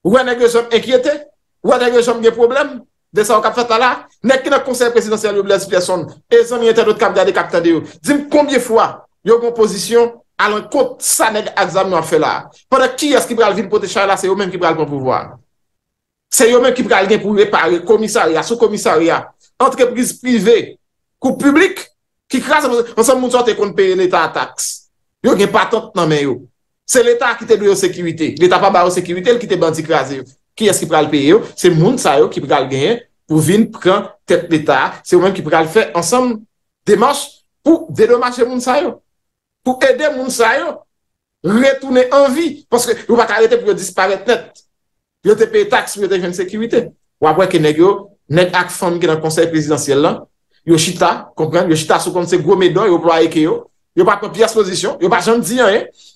Ou wè nèk yo jom enkyete, ou wè nèk yo jom gen problem, de sa ou kap fèta la, nèk ki nan konsey presidansyèl yo blèz fèson, e zon yon tèlot kap dèlè kap tèlè yo. Dim konbyè fwa yo kon posisyon? alen kont sa neg a examen an fe la. Pwede ki as ki pral vin pou te char la, se yo menm ki pral pou pouvoar. Se yo menm ki pral gen pou repare komisariya, sou komisariya, entreprise privé, kou publik, ki kras anse, anse moun sa te kon peye neta a taks. Yo gen patante nan men yo. Se leta ki te dwe yo sekiwite, leta pa ba yo sekiwite, el ki te bandi kras yo. Ki as ki pral peye yo, se moun sa yo ki pral gen pou vin pran tep de ta, se yo menm ki pral fe anse moun demache pou denomache moun sa yo. pou edè moun sa yo, retounè anvi, pwoske yo pa karete pou yo disparete net, yo te pe tax pou yo te jen sekirite, wapwe ke neg yo, neg ak fon ki nan konsey prezidentsel lan, yo chita, yo chita sou kon se gwo me don, yo pou a eke yo, yo pa kon pi esposisyon, yo pa jan diyan e, eh.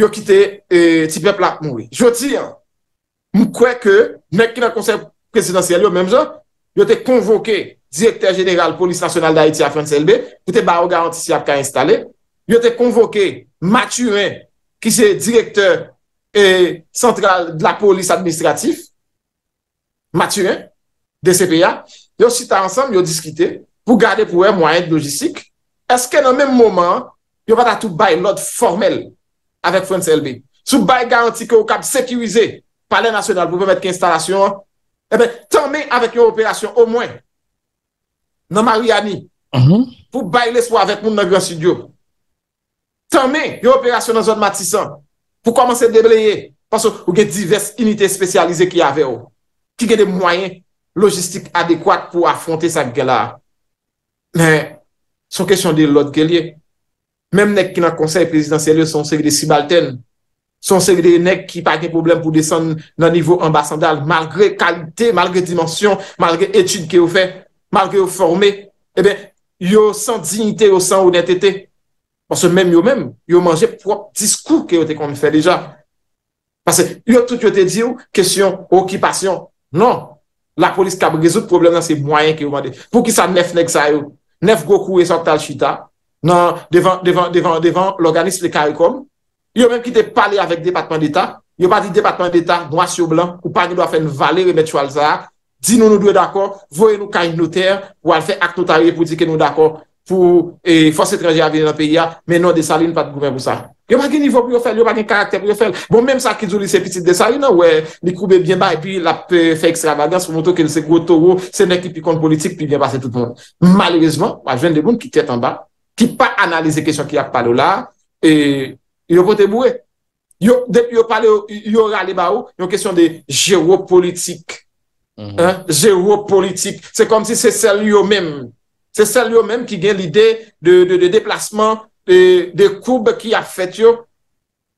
yo kite eh, ti peplak moui. Jot diyan, mou kwe ke, neg ki nan konsey prezidentsel yo, yo te konvoke, direktèr jeneral polis rasyonal da iti a fèn selbe, pou te ba o garanti si ap ka installe, yo te konvoke Maturin ki se direkteur e sentral de la polis administratif Maturin de CPA yo sita ansam, yo diskite pou gade pou e mwanyen logistik eske nan menm mwoman yo pata tou bay lot formel avèk Frenzelbi sou bay garanti ki yo kap sekirize pale nasyonal pou pwemèt ki instalasyon ebe, eh tanme avèk yo operasyon ou mwen nan Mariani pou bay lespo avèk moun nan Grand Studio Tamen, yo operasyon nan zon matisan pou komanse debleye. Paso, ou gen divers unitè spesyalize ki ave yo. Ki gen de mwayen logistik adekwak pou afronte sa gè la. Men, son kesyon de lòd gè liye. Menm nek ki nan konsey prezidentsel yo son segri de Sibalten. Son segri de nek ki pa gen problem pou desen nan nivou ambasandal. Malgré kalite, malgré dimensyon, malgré etude ki yo fè, malgré yo formè. E ben, yo san dignite yo san ou netete. Ponsè mèm yo mèm, yo manje pou wap diskou kè yo te kon me fè deja. Pansè, yo tout yo te di ou, kèsyon, okipasyon, nan. La polis kabre, zout problem nan se mwayen kè yo manje. Pou ki sa nef nek sa yo, nef gokou e sot al chita, nan, devan l'organisme karekom, yo mèm ki te pale avèk departement d'Etat, yo pa di departement d'Etat, mwasyo blan, ou pa ni do a fè n valè remè chou al zak, di nou nou dwe d'akor, vwoye nou kany nou ter, wal fè akto tarye pou di ke nou d'akor. pou e fos etreje avye la pe ya, menon desaline pat goumen pou sa. Yo man gen nivou pou yo fel, yo man gen karakter pou yo fel. Bon, menm sa ki zoulise piti desaline, oue, ni koube byen ba, epi la pe fè ekstra bagans pou mwoto ke lise gwo to wo, se nè ki pi kont politik, pi byen ba se tout mwen. Malerizman, waj ven de bon ki tèt an ba, ki pa analize kèsyon ki ak palo la, e yo pote bou e. Yo, depi yo pale, yo rali ba ou, yo kèsyon de jero politik. Mm-hmm. Hein, jero politik. Se kom si se sel yo menm. Se sel yo menm ki gen lide de deplasman, de koub ki ap fet yo,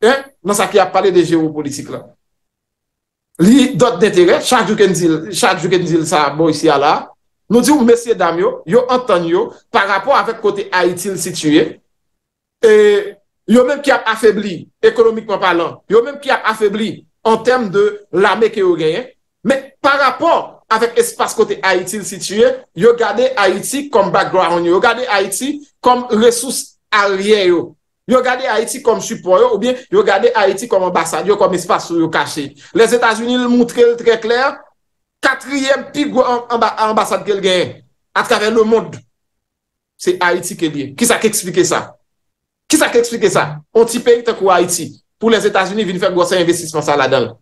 nan sa ki ap pale de jero politik lan. Li dot detere, chak ju ken zil sa bo isi ala, nou di ou mesye dam yo, yo an tan yo, par rapor avèk kote Haitil sitye, yo menm ki ap afèbli, ekonomikman palan, yo menm ki ap afèbli, an tem de lame ki yo gen, men par rapor, avèk espase kote Haiti l situye, yo gade Haiti kom background yo, yo gade Haiti kom resous arriye yo, yo gade Haiti kom support yo, ou bien yo gade Haiti kom ambasade yo, kom espase yo kache. Les Etats-Unis l moutre l trek lè, katriyem pigou ambasade kel gen, atkavèl l moun. Se Haiti ke liye. Ki sa ke eksplike sa? Ki sa ke eksplike sa? On ti pey te kou Haiti pou les Etats-Unis vin fè gwa se investissement sa la dal.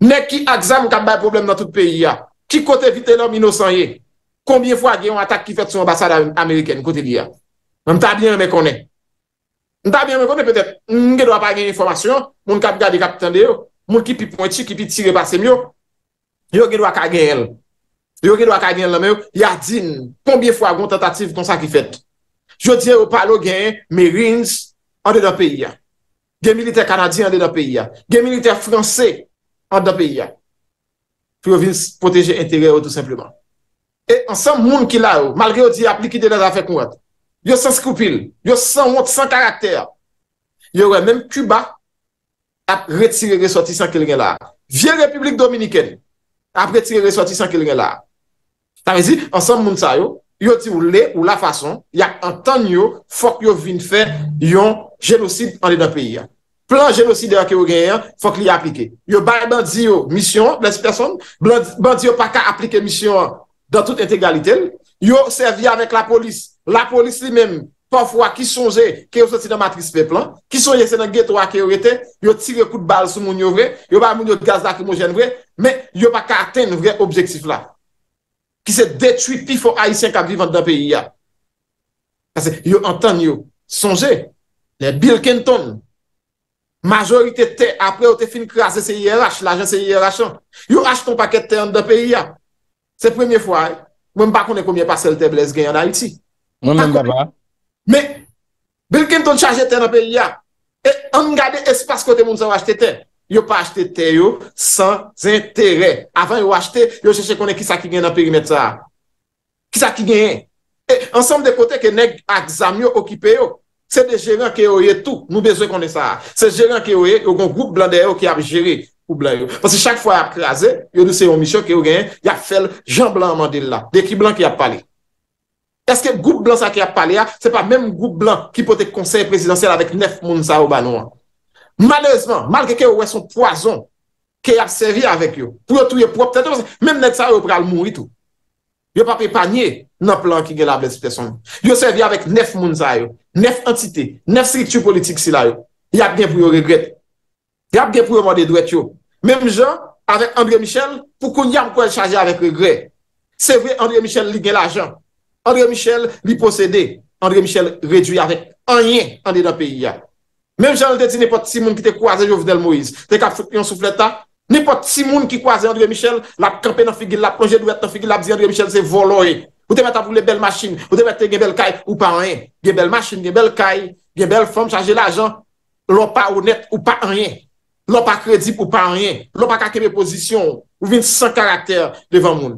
Ne ki aksam kambay problem nan tout peyi ya. Ki kote vitel an 1900 ye? Kombye fwa gen yon atak ki fet sou ambasade Ameriken kote di ya? Mwen ta bien mwen konen. Mwen ta bien mwen konen petet. Mwen gen do apay gen informasyon. Mwen kapi gadi kapitan de yo. Mwen ki pi ponchi, ki pi tire basen myo. Yo gen do apay gen el. Yo gen do apay gen el nan myo. Ya din, kombye fwa gon tentatif kon sa ki fet? Je di yo palo gen merins an de do peyi ya. Gen milite kanadien an de do peyi ya. Gen milite franse an de do peyi ya. Provinse proteje entereyo tout simpleman. E ansan moun ki la yo, malre yo ti ap likide la zafek mou at. Yo san skupil, yo san wot san karakter. Yo wè menm Cuba ap retire re soti san ke lè gen la. Vye Republik Dominiken ap retire re soti san ke lè gen la. Ta me zi, ansan moun sa yo, yo ti ou le ou la fason, ya an tan yo fok yo vin fè yon jenosid an lè da peyi ya. plan genoside akè ou genyen, fòk li aplike. Yo bari bandi yo misyon, bandi yo pa ka aplike misyon dan tout integralitel, yo servi anek la polis, la polis li men, paf wak ki sonje, ki yo soti nan matris pe plan, ki sonje se nan get wak ki ou rete, yo tire kou de bal sou moun yo vre, yo bari moun yo gaz da ki mou jen vre, men yo pa ka aten nou vre objektif la, ki se detwipi pou aisyen ka vivan dan peyi ya. Kase yo anten yo, sonje, le bil ken ton, Majorite te apre ou te fini krasen se YLH, l'ajen se YLH an. Yo achete ton paket te an da peri ya. Se premier fwa, wèm bako ne koumye pasel te blèz gen an al si. Mwen an da ba. Me, belke ton chaje te an da peri ya. E an gade espas kote moun sa ou achete te. Yo pa achete te yo san zentere. Avan yo achete, yo jese konen kisa ki gen an perimetra. Kisa ki gen en. Ensemble de kote ke neg ak zamyo okipe yo. Se de jèran kè ouye tou, nou bezwen konnen sa a. Se jèran kè ouye, yon goun goup blan de e ou ki ap jèri ou blan yo. Pansè chak fwa ap krasè, yon dousè yon misyon kè ou gen, ya fèl jan blan amandil la, de ki blan ki ap pale. Eske goup blan sa ki ap pale a, se pa mèm goup blan ki pote konsen presidansel avèk nef moun sa ou ba nou an. Malezman, malke kè ouwe son poazon ki ap servi avèk yo, pou yo touye pou yo ptète, mèm net sa ou pral moun itou. Yo pa pe panye nan plan ki gen la blespe son. Yo se vi avek nef moun zay yo, nef entite, nef strikt yo politik si la yo. Yab gen pou yo regret. Yab gen pou yo mande dwek yo. Mem jan, avek André Michel, pou koun yam kwen chaje avek regret. Se ve André Michel li gen la jan. André Michel li posede. André Michel rejou yavek anyen ande da peyi ya. Mem jan le deti ne poti si moun ki te kouaze yo vdel Moïse. Te ka fok yon soufleta. Nè pot si moun ki kwa zè André Michel, la pkampè nan figil, la plonjè nou et nan figil, la bzè André Michel, zè voloye. Ou te mette ap voulè bel machin, ou te mette gen bel kaj, ou pa anè. Gen bel machin, gen bel kaj, gen bel fòm, chaje l'ajan, lò pa ou net, ou pa anè. Lò pa kredip, ou pa anè, lò pa kakebe pozisyon, ou vin san karakter devan moun.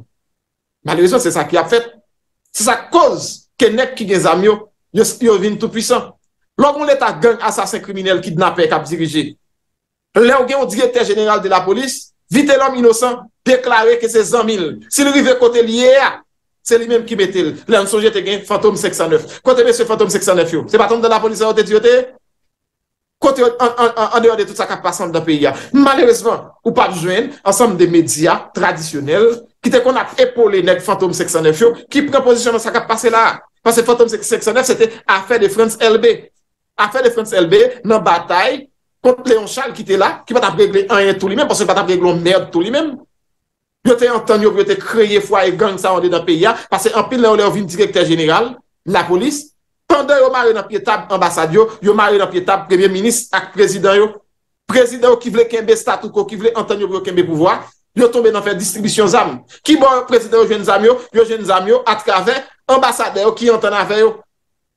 Maléviso, se sa ki ap fèt. Se sa koz, kenet ki gen zamyon, yo vin tout pwisan. Lò kon lè ta gang asasin kriminel ki dnapè kap dirijè. Le ou gen ou diye ter general de la polis, vite l'om inosan, deklare ke se zan mil. Se li vive kote liye a, se li menm ki metil. Le an souje te gen Fantome 609. Kote me se Fantome 609 yo? Se baton de la polis a ote diyo te? Kote an dewa de tout sa kap pasan de pe ya. Malere sevan, ou pa jwen, ansanm de media tradisyonel, ki te kon ap epole nek Fantome 609 yo, ki prepozisyon nan sa kap pase la. Pase Fantome 609, se te Afè de France LB. Afè de France LB nan batay, Konple yon chal ki te la, ki pat ap regle an yon tout li men, porsè ki pat ap regle yon merd tout li men. Yo te yon tan yo ki yo te kreye fwa e gang sa wande dan pe ya, pase apil la yo le ou vin direkter general, la polis, pande yo marye nan pye tab ambasadyo, yo marye nan pye tab premier minis ak prezidanyo, prezidanyo ki vle kembe statouko, ki vle an tan yo bro kembe pouvoa, yo tombe nan fe distribisyon zam. Ki bon prezidanyo yo jen zamyo, yo jen zamyo atrave ambasadyo ki yon tan aveyo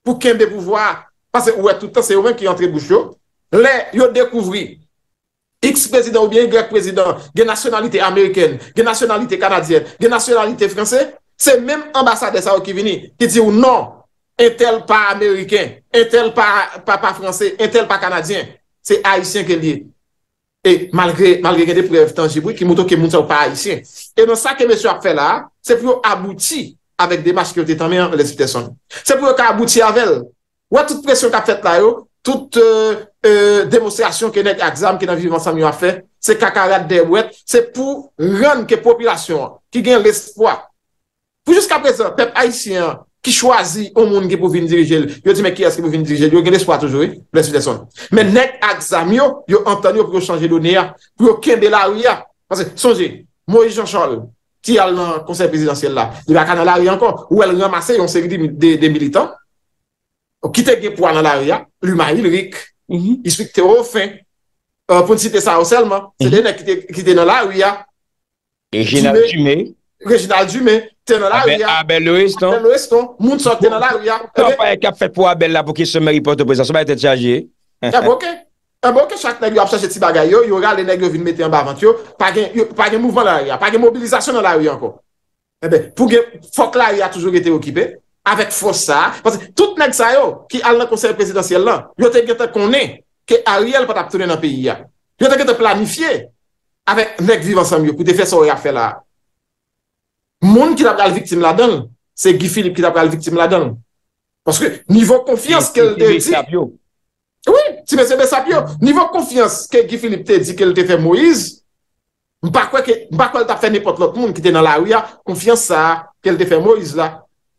pou kembe pouvoa. Pase ouwe toutan se ouwen ki yon lè yo dekouvri x prezident ou bien y prezident gen nasyonalite Ameriken, gen nasyonalite Kanadyen, gen nasyonalite Fransè se mèm ambasade sa ou ki vini ki di ou nan, entel pa Ameriken entel pa Fransè entel pa Kanadyen, se Haitien gen li. Et malgré malgré gen de preve tangibou, ki moutou ki moutou pa Haitien. Et non sa ke mèchou ap fè la se pou yo abouti avèk de mâchikotè tanmè an, lè si te son. Se pou yo ka abouti avèl, wè tout presyon kap fèt la yo, Toute demosyasyon ke net aksam, ke nan vivansam yo a fe, se kakarat de wet, se pou ren ke popilasyon ki gen l'espoi. Pou jusqu'a presen, pep Haitien ki chwazi o moun ki pou vin dirijel, yo di me ki aske pou vin dirijel, yo gen l'espoi toujou, men net aksam yo, yo antonyo pou yo chanje lounia, pou yo ken de la ou ya. Sonje, Mori Jean Charles, ki al nan konser prezidentiel la, di la kanan la ou ya ankon, ou el ramase yon seri de militant, Ou kite ge pou an nan la ouya, l'humani l'rik. Yiswi mhm. ki te ou euh, fin. Poun si te sa ou selman, se mhm. dene ki te nan la ouya. Reginald Jumé. Reginald Jumé, te nan la ouya. Abel Loeston. Abel Loeston, non? mounsok te nan la ouya. Pou an pa ye kap fet pou Abel la pou ki se meri pote pou yas. Soma yate te chaje. Yaboke. Yaboke chak negyo ap chaje ti bagay yo. Yo rale negyo vin mette an ba avant yo. Pa gen mouvan nan la ouya. Pa gen mobilizasyon nan la ouya anko. Ebe, pou gen fok la ouya toujou gete okipe. avèk fòs sa, pwase tout nèk sa yo, ki al nan konser presidansiyel lan, yo te gète konè, ki a riel pat ap tounè nan peyi ya. Yo te gète planifiè, avèk nèk vivansam yo, pou te fè sou ya fè la. Moun ki tap gè al viktim la dan, se Gifilip ki tap gè al viktim la dan. Pwase ki, nivou konfians ke el te di... Si M. Bessapio. Oui, si M. Bessapio. Nivou konfians ke Gifilip te di ke el te fè Moïse, mpak wè ke, mpak wè el tap fè nipot lot moun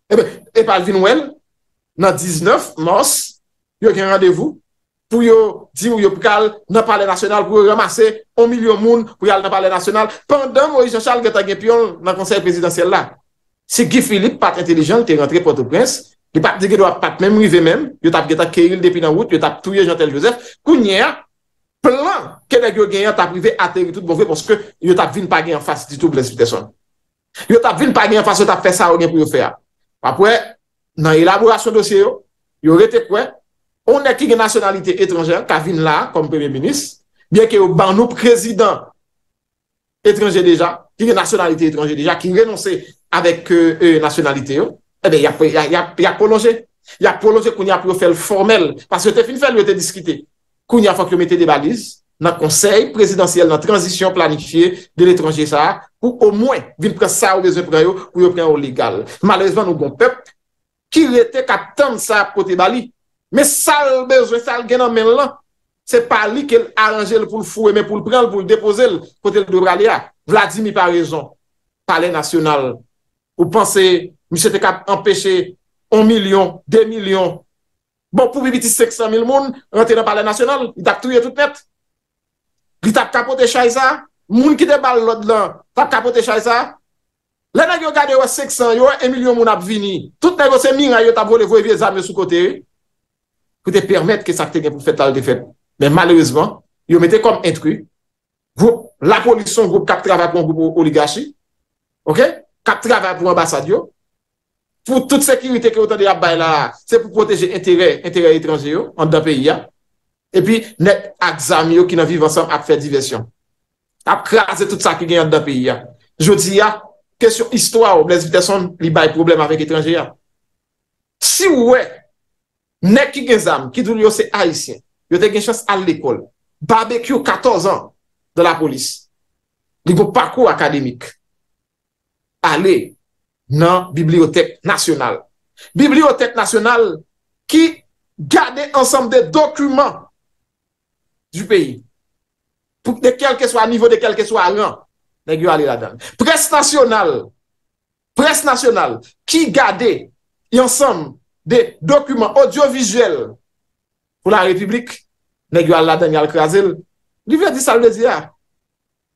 Ebe, eh e pa vin ou el, nan 19 mors, yo gen randevou, pou yo di ou yo pou kal, nan pale nasyonal, pou yo ramase, omil yo moun, pou yo al nan pale nasyonal, pandan mou yon chal gen ta gen piyon nan konsey presidansel la. Se Gi Philippe pat intelijan, te rentre poto prens, li pat di gen do ap pat men mrive men, yo tap gen ta keril depi nan wout, yo tap touye Jean-Tel Joseph, kou nye a plan ke de gen yo gen yon tap rive atevi tout bove, porske yo tap vin pa gen yon fasi di tou blesifite son. Yo tap vin pa gen yon fasi, yo tap fe sa ou gen pou yo fe a. Apoè, nan elaborasyon dosye yo, yo rete kwen, onè e ki gen nasyonalite etranjen, Kavin la, kom premier-ministre, bien ki yo ban nou prezident etranjen deja, ki gen nasyonalite etranjen deja, ki renonsè avek e euh, euh, nasyonalite yo, ebe, eh ya prolonje. Ya prolonje koun ya profel formel, pas yo te fin fel yo te diskite, koun ya fok yo mette de baliz nan konsey presidansyel, nan transisyon planifiye de l'etranjen sa a, pou ou mwen vin pre sa ou bezwen pre yo pou yo pre yo legal. Malèzvan ou goun pep, ki lè te kap tem sa ap kote bali, men sa ou bezwen, sa ou gen an men lan, se pa li ke l'arange l pou l fou men pou l pren l pou l depoze l kote l do brali a. Vla di mi pa rezon. Palè national. Ou panse, mi se te kap empèche 1 milyon, 2 milyon. Bon, pou bi biti 600 mil moun, rente nan palè national, li tak truye tout net. Li tak kapote chayza, moun ki de bal lot lan, tap kapote chal sa, lè nan yo gade yo seksan, yo yo e emilyon moun ap vini, tout negose ming a yo tap vole vwe zame sou kote, pou te permette ki sakte gen pou fetal defet, men malouzvan, yo mette kom entru, la polisyon group kap travak moun group ou oligashi, kap travak moun ambasadyo, pou tout sekirite kre otan de yap bay la, se pou proteje entere, entere etranje yo, an da peyi ya, epi net ak zame yo ki nan vive ansam ak fe diversyon, ap krasi tout sa ki gen yon da peyi ya. Jou di ya, kesyon istwa ou bles viteson li bay problem avek etranje ya. Si ou we, ne ki gen zam, ki doun yo se haisyen, yo te gen chans al dekol, barbekyo 14 an de la polis, li go pakou akademik, ale nan bibliotek nasyonal. Bibliotek nasyonal ki gade ansam de dokumen du peyi. pou de kelke sou a nivou, de kelke sou a ran, negyo al yi la dan. Presse nasyonal, presse nasyonal, ki gade yon sam de dokumen audiovisuel pou la republik, negyo al la dan yal krasel, li vle di salve di ya.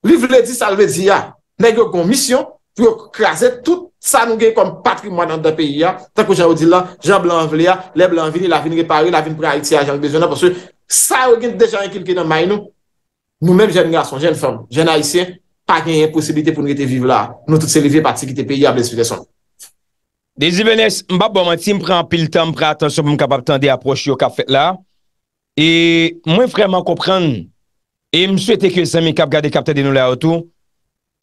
Li vle di salve di ya. Negyo kon misyon pou krasel tout sa nou genye kom patrimon nan da peyi ya. Tako jan ou di la, jan blan vle ya, le blan vle, la vle ni repare, la vle ni pran iti a jan bejona, pou sou sa ou genye dejan yon kilke nan may nou, Nou bon men jen nga son, jen son, jen a isen, pa gen yon posibilite pou nou gete vive la. Nou tout se leve pati ki te peyi a blesifle son. Dezivenes, mba bom an ti mpren pil tan, mpren atensyon pou m kapap tan dey aproche yo kap fet la. E mwen freman kopren, e mswe te ke zan mi kap gade kapte dey nou la ou tou,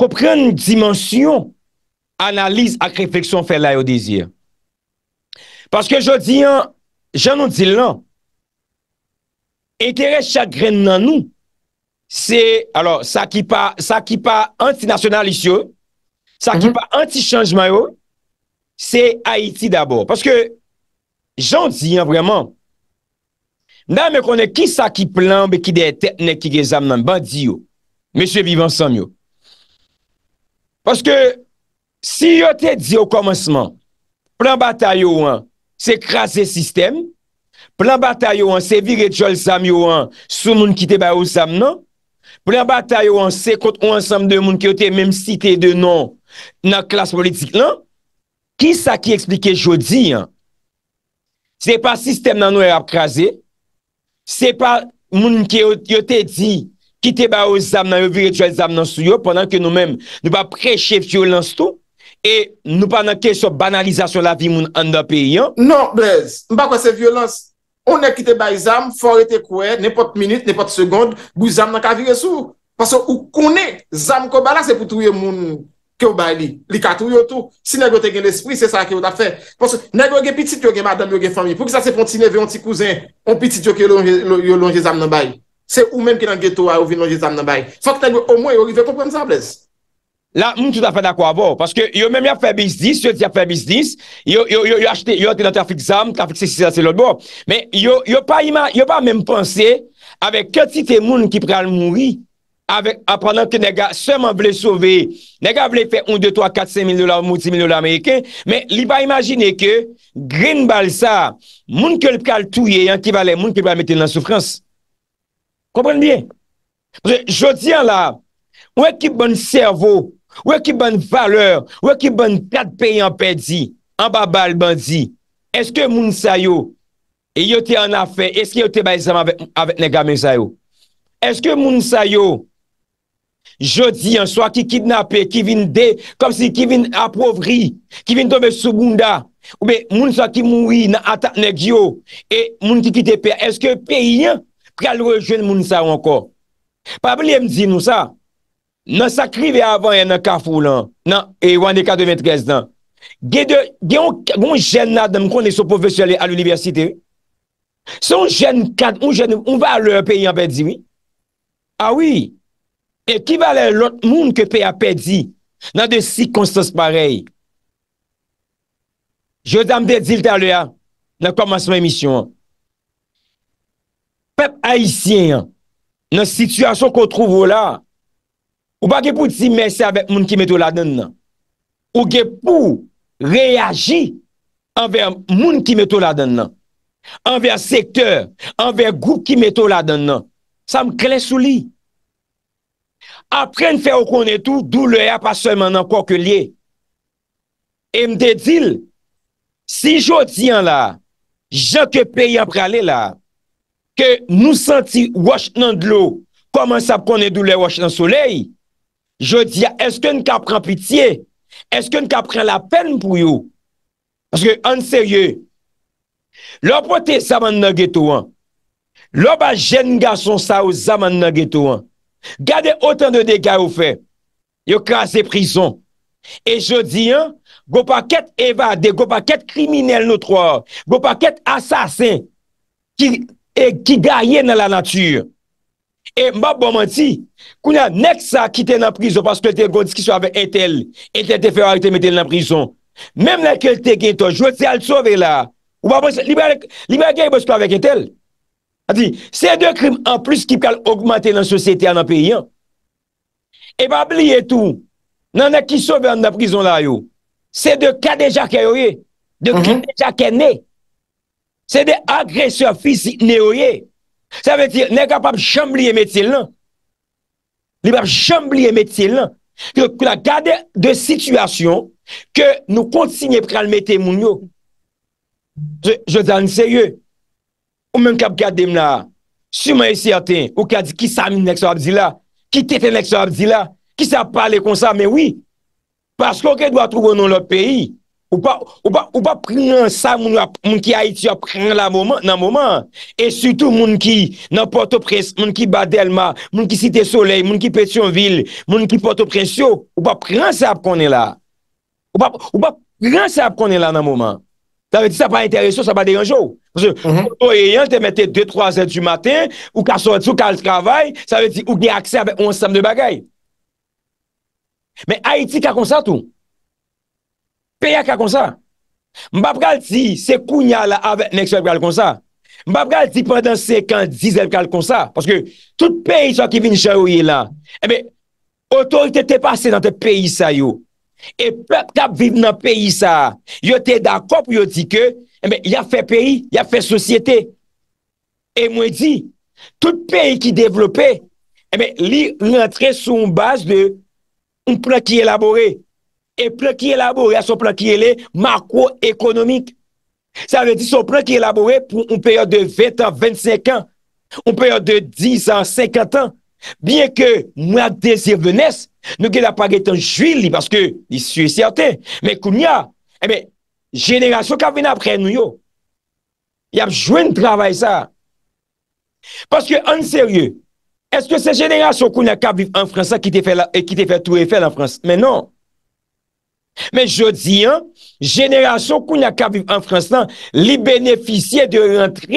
kopren dimensyon, analize ak refleksyon fey la yo dezyen. Paske jodi an, jen nou di lan, entere chagren nan nou, se, alor, sa ki pa, sa ki pa anti-nasyonalisyon, sa ki mhm. pa anti-changeman yo, se Haiti d'abord. Paske, jan di, an vreman, nan me konen ki sa ki plan be ki de etekne ki ge zam nan, ban di yo, mesye vivan san yo. Paske, si yo te di yo komanseman, plan batay yo an, se krasi sistem, plan batay yo an, se viretjol zam yo an, sou nou nkite ba yo zam nan, pou lè an batay yo an se kote ou an sam de moun ki yo te menm site de nou nan klas politik nan, ki sa ki eksplike jodi an? Se pa sistem nan nou e apkaze, se pa moun ki yo te di ki te ba ou zam nan yon viritual zam nan sou yo pwennan ke nou menm nou ba preche violans tou e nou pwennan ke sou banalizasyon la vi moun an da pe yon. Non, Blaise, mba kwa se violans... On ne kite bay zam, fore te kwe, ne pot minute, ne pot seconde, bou zam nan kavire sou. Paso ou kone, zam ko bala se pou touye moun ke ou bay li. Li ka tou yo tou. Si negote gen l'espri, se sa a ke ou da fe. Paso negote gen piti, yo gen madame, yo gen fami. Pou ki sa se pon ti neve yon ti kouzen, yon piti yo ke yon longe zam nan bay. Se ou men ki nan geto a ou vi longe zam nan bay. Fak ten yo o mwen yo rive komprensablez. la moun tout a fèd akwa bo. Paske yo mèm yè fè bizdis, yo di fè bizdis, yo yò a chete, yo yò a te nantè a fik zam, te a fik se si sa se lòt bo. Mè yò pa mèm panse, avè kè ti te moun ki pral mouri, apèndan ke nega sèman vle souve, nega vle fè 1, 2, 3, 4, 5 mil dolar, mou 10 mil dolar amèyken, mè li va imagine ke, grene bal sa, moun ki l pral touye, yon ki valè moun ki pral mette nan soufrans. Kompran mè? Jò diyan la, mwen ki bon servo Ou e ki ban valeur, ou e ki ban kat peyi an pe di, an babal ban di, eske moun sa yo, e yote an afe, eske yote bayizan avet nega men sa yo? Eske moun sa yo, jodi an, swa ki kidnap e, ki vin de, kom si ki vin aprovri, ki vin tove soubounda, ou be moun sa ki moui nan ata neg yo, e moun ki kite pe, eske peyi an, pral wè jwen moun sa yo anko? Pa blèm di nou sa, nan sakri ve avan e nan kafou lan, nan e wan deka 2013 lan, gen nou gen nad nan mkone sou profesyonel a l'universite, se nou gen kad, nou gen nou, nou va a lor peyi apè diwi, a ah wii, e kivalè lout moun ke peyi apè di, nan de si konstans parey, jodan mde di l talwe a, nan komanseman misyon, pep haisyen, nan situasyon kon trouve ou la, Ou pa gepou di si mese avek moun ki meto la den nan. Ou gepou reagi anvek moun ki meto la den nan. Anvek sekteur, anvek goup ki meto la den nan. Sa m krele souli. Apre n fe ou konen tou, doule ya pa seman an kwa ke liye. E m de dil, si jotian la, jan ke peyan prale la, ke nou santi wach nan dlo, koman sa prone doule wach nan souleyi, Je di ya, eske yon ka pren pitiye, eske yon ka pren la pen pou yon, aske yon an serye, lopote zaman nage to an, lopajen ga son sa ou zaman nage to an, gade otan de dekay ou fe, yon kase prison. E je di ya, go pa ket evade, go pa ket kriminel nou tro, go pa ket asasen ki gaye nan la natyur. E mba bom an ti, kou na nek sa ki te nan prizon, paske te godis ki so ave entel, entel te fewa, entel te metel nan prizon. Mem nan ke lte gen to, jwet se al sove la. Ou ba bwese, libe a gen, libe a gen bwese to ave entel. A di, se de krim an plus ki kal augmente nan sosete an apiyan. E mba bli etou, nan nek ki sove an nan prizon la yo. Se de kadeja ke yo ye, de krim mhm. deja ke ne. Se de agresyon fisik ne yo ye. Sa ve ti, ne kapap chamb liye metil lan Liye kapap chamb liye metil lan Kou la gade de situasyon Ke nou kontsigne prel metemoun yo Je zan seye Ou men kap gade mna Si mwen esi aten Ou kade ki sa min nekso abdila Ki tete nekso abdila Ki sa pale konsa, men wi Pasko ke dwa touvo nou lop peyi Ou pa prenen sa moun ki Haiti a prenen nan mouman. E sütou moun ki nan Port-au-Presse, moun ki Badelma, moun ki Cité-Soleil, moun ki Pétionville, moun ki Port-au-Presse. Ou pa prenen sa ap konen la. Ou pa prenen sa ap konen la nan mouman. Ta ve di sa pa interese sa pa dey anjou. Mm-hmm. Ponsen, moun ki Port-au-Presse te mette 2-3 et du maten, ou ka sou et sou kal travay, sa ve di ou gne akse ap 11 sam de bagay. Men Haiti ka konsa tou. Pe ya ka konsa? Mbap kal ti se kounya la avet neksev kal konsa? Mbap kal ti pandan se kan dizel kal konsa? Paske tout peyi sa ki vin chawye la. Eme, otorite te pase nan te peyi sa yo. E plep kap vive nan peyi sa. Yo te da kop yo ti ke, eme, ya fe peyi, ya fe sosyete. E mwen di, tout peyi ki devlope, eme, li rentre sou mbase de mpla ki elabore. E plan ki elabore a son plan ki ele makro ekonomik. Sa ve di son plan ki elabore pou un peryon de 20 an, 25 an. Un peryon de 10 an, 50 an. Bien ke mwa dese venes. Nou gen apag etan jwili. Paske di sou yi certe. Men kounya. E eh men, jenerasyon ka ven apren nou yo. Yap jwen travay sa. Paske an serye. Eske se jenerasyon kounya ka viv an fransa ki te fe tou e fel an fransa. Men non. Men jodi an, jeneration kou na ka vive an Franslan, li beneficye de rentre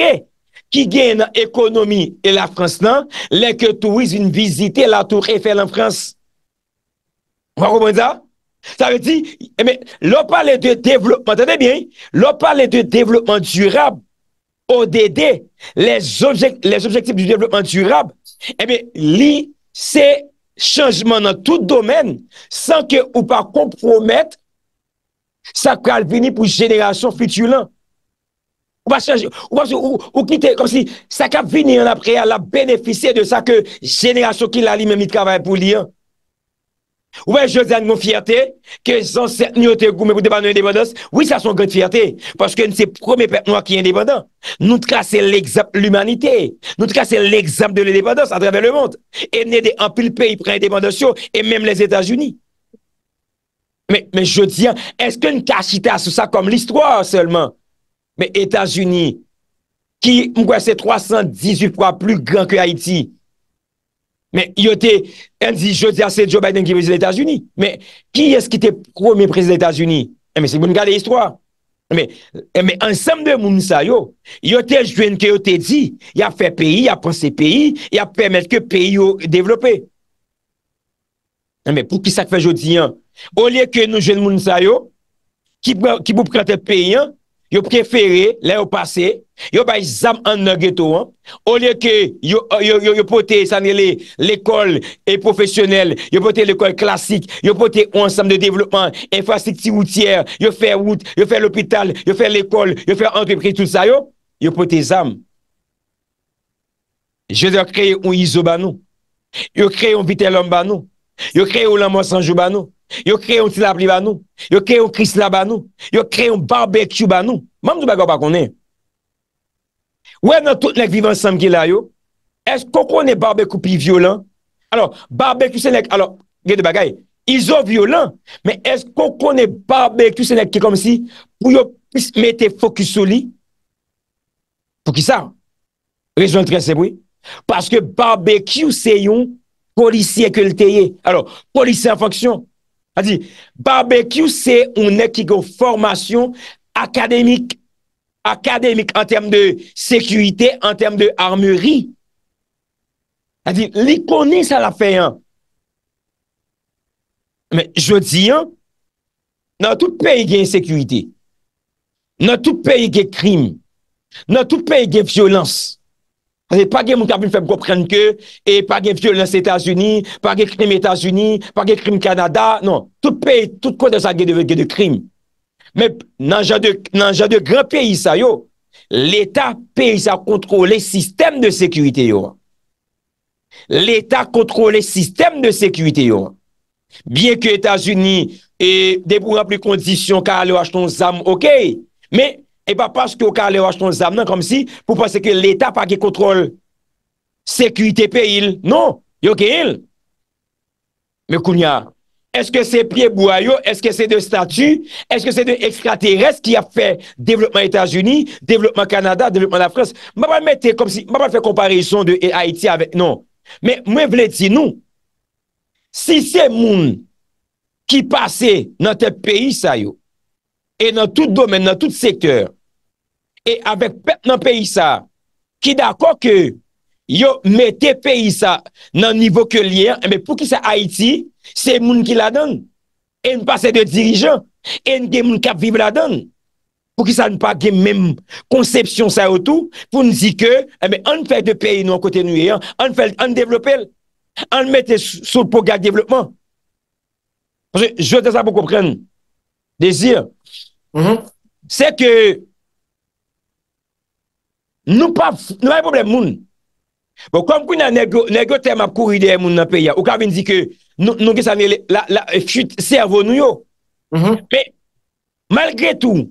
ki gen nan ekonomi e la Franslan, le ke touize yon vizite la tour Eiffel an Frans. Wakou mwen za? Sa ve di, e eh men, lopal e de devlopman, tante bien, lopal e de devlopman durab, ODD, les objektif du devlopman durab, e eh men, li se... chanjman nan tout domen san ke ou pa kompromet sa ka al vini pou jenerasyon flitulant. Ou pa chanjman, ou pa chanjman, ou ki te sa ka vini an apre la benefise de sa ke jenerasyon ki la li men mi travay pou li an. Ouè, je di an moun fiertè, ke zan sè nyo te koumè pou depan nou indépandos, oui, sa son gwen fiertè, paske nse promè per nou akye indépandan, nou tka se l'exemple l'umanité, nou tka se l'exemple de l'indépandos adreve le moun, e mnè de ampil peyi pre indépandos yo, e mèm les Etats-Unis. Mè, mè, je di an, eske n kachita sou sa kom l'histoire selman, mè Etats-Unis, ki mwen kwa se 318 pwa plu gran ke Haiti, Men yote, en di jodi ase Joe Biden ki prezi l'Etats-Unis. Men, ki eski te koume prezi l'Etats-Unis? Emen, eh, se moun gade histwa. Emen, eh, ensem de moun sa yo, yote jwen ke yote di, ya fe peyi, ya pense peyi, ya pemet ke peyi yo devlope. Emen, eh, pou ki sa fe jodi yan? O liye ke nou jwen moun sa yo, ki pou prete peyi yan, Yo prefere la yo pase, yo bay zam an nage to an, o liye ke yo pote sanile l'ekol e profesyonel, yo pote l'ekol klasik, yo pote onsam de devlopman, enfasik ti woutier, yo fè wout, yo fè l'opital, yo fè l'ekol, yo fè antrepre tout sa yo, yo pote zam. Je de kreye ou izo banou, yo kreye ou vitel an banou, yo kreye ou lamansanjou banou. Yo kre yon tila pri ban nou. Yo kre yon kris lab ban nou. Yo kre yon barbekyou ban nou. Mam nou bagay pa konen? Ouè nan tout nek vivan samke la yo? Esko konen barbekyou pi violen? Alors, barbekyou se nek... Alors, gey de bagay. Izo violen. Men esko konen barbekyou se nek ki kom si? Pou yo pisse mette fokus sou li? Pou ki sa? Rejon tre sepoui? Paske barbekyou se yon kolisi ekol teye. Alors, kolisi en foksyon. Ha di, barbekyou se ou ne ki go formasyon akademik, akademik an tem de sekuite, an tem de armeri. Ha di, li koni sa la fey an. Men, jo di an, nan tout pey gen sekuite, nan tout pey gen krim, nan tout pey gen violans. Nè pa gen moun karboun fèm koprenn ke, e eh, pa gen viol nan s'Etats-Unis, pa gen krim Etats-Unis, pa gen krim Kanada, non, tout pe, tout kwa nan sa gen devè gen de krim. Mè nan jan de gran peyi sa yo, l'Etat peyi sa kontrole sistem de sekurite yo. L'Etat kontrole sistem de sekurite yo. Bien ke Etats-Unis e eh, debou an pli kondisyon ka alè wach ton zam, ok, mè, E ba paske yo ka le wach ton zam nan kom si pou paske l'Etat pa ki kontrol sekwite pe il. Non, yo ke il. Me kounya, eske se pie bou a yo, eske se de statu, eske se de ekstra teres ki a fe devlopman Etas-Unis, devlopman Kanada, devlopman la Frans. Ma pa mette kom si, ma pa fe komparison de Haiti avek, non. Me vleti nou, si se moun ki pase nan te pei sa yo e nan tout domen, nan tout sektor, E avek nan peyi sa, ki d'akon ke yo mette peyi sa nan nivou ke liyan, eh pou ki sa Haiti, se moun ki la don, eh en pa se de dirijan, en de moun kap vive la don, pou ki sa n'pa gen menm konsepsyon sa ou tou, pou n'zi ke, an fek de peyi nou an kote nou liyan, an fek, an devlopel, an mette sou pou gag devlopman. Je de sa pou koupren, de zir, se ke, Nou pa, nou hay problem moun. Bon, konm kon nan negotem ap kouride moun nan peya, ou ka vin di ke nou ge sanye la fuit e servo nou yo. Mhm. Pe, malgre tou,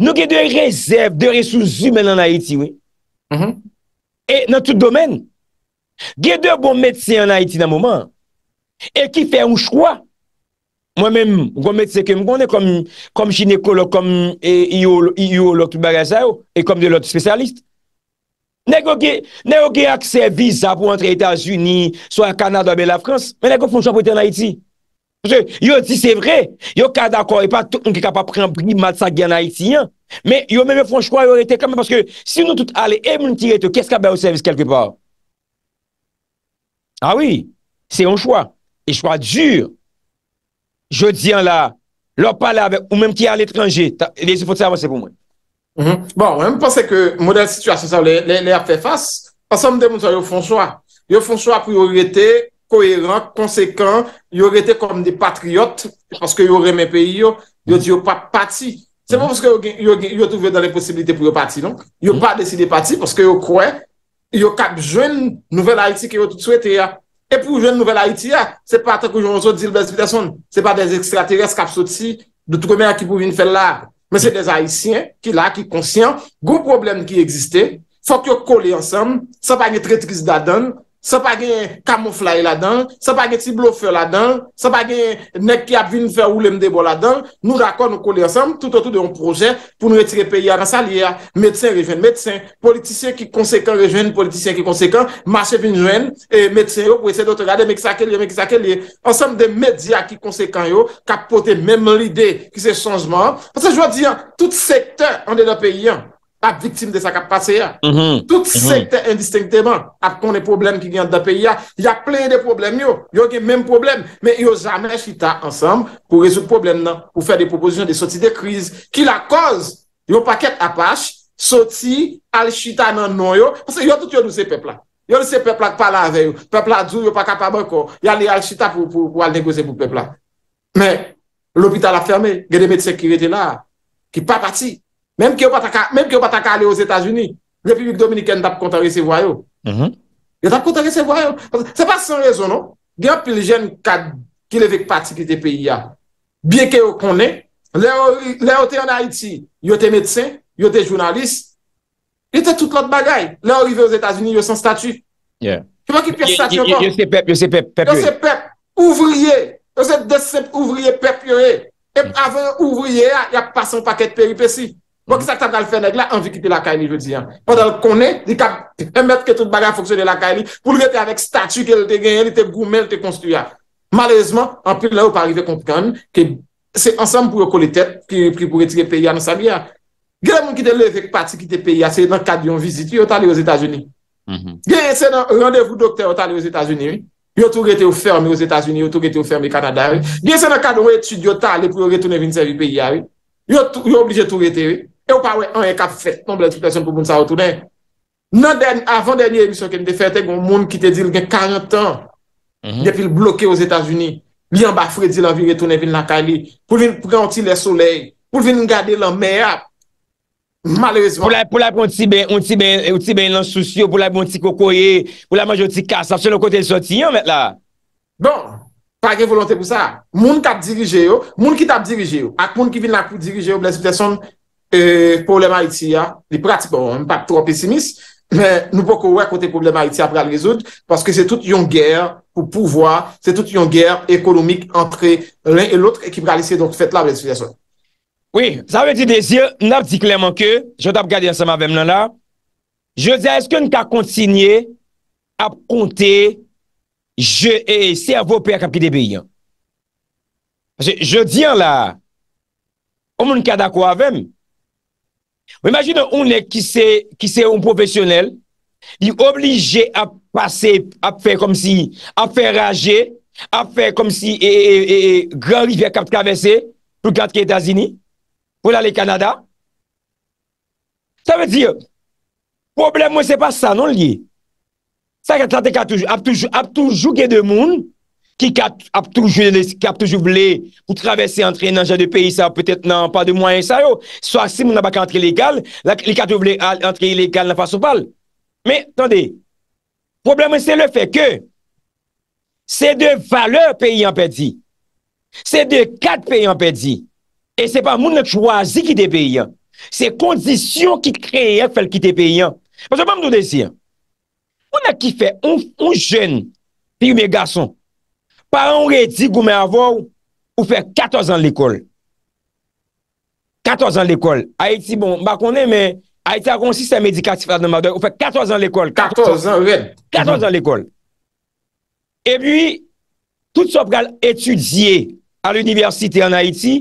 nou ge de rezerv de resouz zume nan Haiti, we. Mhm. E nan tout domen, ge de bon metse en Haiti nan mouman, e ki fe un chkwa. Mwen men, kon metse ke mwen kon, konm chineko lo, konm iyo lo ki bagasa yo, e konm de lot spesyalist. Ne yo ge akseviza pou entre Etats-Unis, sou a Kanada ou a bel la Frans, men ne yo fon chwa pou ete an Haiti. Yo di se vre, yo ka dako, e pa tout un ki ka pa pren pri mat sa gen Haiti, men yo men me fon chwa, yo rete kame, parce ke si nou tout ale, e moun tirete, kes ka be ou servis kelke par? A ah oui, se yon chwa, e chwa dur, je di an la, lor pala ou menm ki al etranje, e se fote sa vwese pou mwen. Mhm. Bon, wè m'pense kè model situasyon sa wè lè ap fè fass, ansan m'dè moun sa yo fonsoa. Yo fonsoa pou yo rete kohèran, konsekant, yo rete kom de patriote, paske yo remè peyi yo, yo di yo pati. Se moun fòske yo touve dan le posibilite pou yo pati, non? Yo pa desi de pati, paske yo kouè, yo kap joun Nouvel Haïti ki yo tout sou ete ya. E pou joun Nouvel Haïti ya, se patè kou joun sou disil besi pita son, se patè ekstra teres kap sou ti, de tout kou mè a ki pou vin fè lè a. Men se de zayisyen ki la ki konsyen, goun problem ki egziste, fok yo kole ansen, se pa ni tretriz dadan, Sa pa gen kamoflay la den, sa pa gen ti blofe la den, sa pa gen nek ki ap vin fe ou lem debo la den, nou lakon nou kole ansam, tout an tout de yon projen pou nou etire pe yon dans sa liya. Metsen, rejwen, metsen, politisyen ki konsekwen rejwen, politisyen ki konsekwen, masye pinjwen, metsen yo pou ese do te gade, mèk sa ke li, mèk sa ke li. Ansam de medya ki konsekwen yo, kapote mèm l'ide ki se chanjman. Pase jwa diyan, tout sektan an de la pe yon. ap viktim de sa kap pase ya. Mm-hmm. Tout mm-hmm. sektè indistinktèman, ap konè problem ki gen dè peyi ya, ya pleyè de problem yo, yo gen menm problem, men yo zanè al chita ansam, pou rezout problem nan, pou fè de proposisyon de soti de kriz, ki la koz, yo pakèt apache, soti al chita nan nan yo, pwese yo tout yo nou se pepla. Yo nou se pepla kpa la aveyo, pepla djou yo pakapa mwen kon, ya li al chita pou al negose pou pepla. Men, l'hôpital a fermè, gè de medsekirite la, ki pa pati. Mèm ki yo pata ka ale yo z Etats-Unis, Republik Dominikène tap kontari se voyo. Yo tap kontari se voyo. Se pa san rezon, non? Di an pil jen ki levek pati ki te peyi ya. Biye ki yo konen, le yo te an Haiti, yo te medsen, yo te jounalist, yo te tout lot bagay. Le yo rive yo z Etats-Unis, yo san statu. Ki man ki per statu yo kon? Yo se pep, pep, pep. Yo se pep, ouvriye. Yo se de sep ouvriye, pep yo e. E mm. avan ouvriye, ya pasan paket peripeci. Bon ki sa ki ta dal fènek la, anvi ki te lakay ni jodi an. O dal kone, di ka emet ke tout bagan foksyone lakay ni, pou lre te avek statu ke l te genye, l te goume, l te konstu ya. Malezman, anpil la ou pari ve konpran, ke se ansanm pou yo kole tet, ki pou retege pe ya, nan sa bi ya. Gè la moun ki te levek pati ki te pe ya, se yon kad yon vizite, yon ta li yo etajouni. Mm-hmm. Gè yon se nan randevou dokte, yon ta li yo etajouni. Yon tou rete ou fermi yo etajouni, yon tou rete ou fermi kanada. Gè yon se nan kad yon retege E ou pa wè an, e ka fè ton blè triplesyon pou boun sa wotounen. Nan den, avan denye evisyon kèm de fète, goun moun ki te dil gen 40 an, mhm. depil bloke os Etats-Unis, li an bafre di lan vi retounen vin la Kali, pou vin prè onti le soley, pou vin gade lan mèy ap. Malèrezman. Pou la pou onti ben, onti ben, onti ben lan souci, pou la pou onti kokoye, pou la manj onti kasa, se nou kote l soti yon mèt la. Bon, pa gen volontè pou sa, moun ki ap dirije yo, moun ki tap dirije yo, ak moun ki vin la pou dirije yo e pouleman iti ya, li pratik, bon, mpak tro pesimist, men nou poko wè kote pouleman iti apre al rezout, paske se tout yon gèr pou pouvoi, se tout yon gèr ekonomik antre lèn e loutre ekipralise, donk fèt la vèl eskoujason. Oui, sa vè di de zi, nab di klemman ke, jot ap gadi anseman vèm lè la, jò di an, eske nou ka kontinye ap kontè jè e servo pè ak ap ki debè yon. Jò di an la, ou moun kada kwa vèm, Mwen imagine ou ne ki se ou profesyonel, li oblige a pase, a fe kom si, a fe raje, a fe kom si e gran river kap kavesse pou katke Etasini, pou la le Kanada. Sa ve dire, problem mwen se pa sa non li. Sa ke tante ka ap toujouke de moun, ki ap toujou vle pou travesse antre nan jan de peyi sa, petet nan pa de mwayen sa yo, sa si moun apak antre legal, lak li katou vle antre legal nan fasyo pal. Men, tande, probleme se le fe ke, se de valeur peyi an pe di, se de kat peyi an pe di, e se pa moun nou chwazi ki te peyi an, se kondisyon ki kreye ak fel ki te peyi an, moun se pa moun nou desi an, moun a ki fe un jen pi ou men gason, Paran wè di gou mè avò ou fè 14 an l'ekol. 14 an l'ekol. Aiti bon, bakonè mè, Aiti akonsiste mè di kati fè an nomadè, ou fè 14 an l'ekol. 14 an wè. 14 an l'ekol. E bwi, tout sop gale etudye an l'universite an Aiti,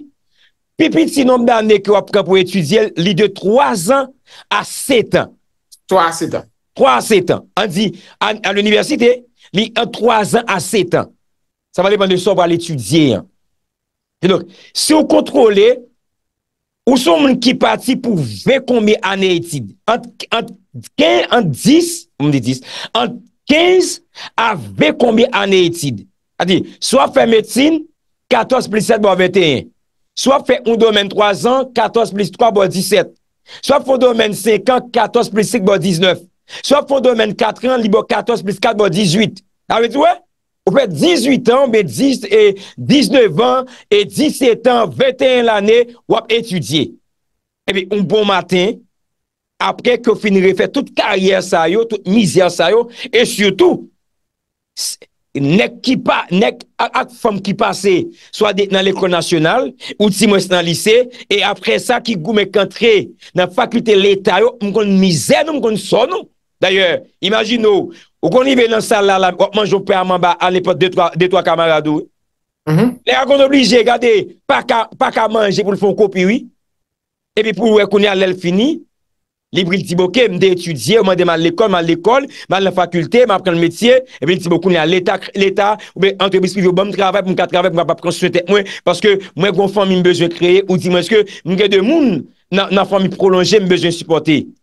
pipi ti nom bè an ekol apre pou etudye li de 3 an a 7 an. 3 a 7 an. 3 a 7 an. An di an l'universite, li an 3 an a 7 an. Sa va depande sou va l'étudier. Se ou kontrole, ou sou moun ki pati pou 20 kombi ane etid. Ante 10, moun de 10, ante 15, a 20 kombi ane etid. Adi, sou a fè metin, 14 plus 7 bo 21. Sou a fè un domen 3 an, 14 plus 3 bo 17. Sou a fè un domen 5 an, 14 plus 6 bo 19. Sou a fè un domen 4 an, li bo 14 plus 4 bo 18. Awe dwe? Ope 18 an, 19 an, 17 an, 21 l ane wap etudye. Ebe, un bon maten, apre ke finire fè tout karyè sa yo, tout mizè sa yo, e surtout, nek ak fòm ki pase, swa nan l'ekonasyonal, ou ti mwes nan lise, e apre sa ki gou mek antre nan faklite l'Eta yo, mkon mizè nou, mkon son nou. D'ayèr, imajin nou, ou kon li ve lan sal la la, ou mm-hmm. manjou pè a man ba an l'épote de to a kamaradou. Lè a kon oblijè, gade, pa ka manjè pou l'fon ko piwi, epi pou wè kon yal lèl fini, li bril ti bo ke mde etudye, ou man de man l'ékol, man l'ékol, man l'fakultè, man apren l'métier, epi ti bo kon yal l'état, l'état, ou be antre biskrivi ou ban m'kravè, m'kravè, m'kravè, m'kravè, m'kravè, m'kravè, m'kravè, m'kravè, m'kravè, m'kravè, m'kravè, m'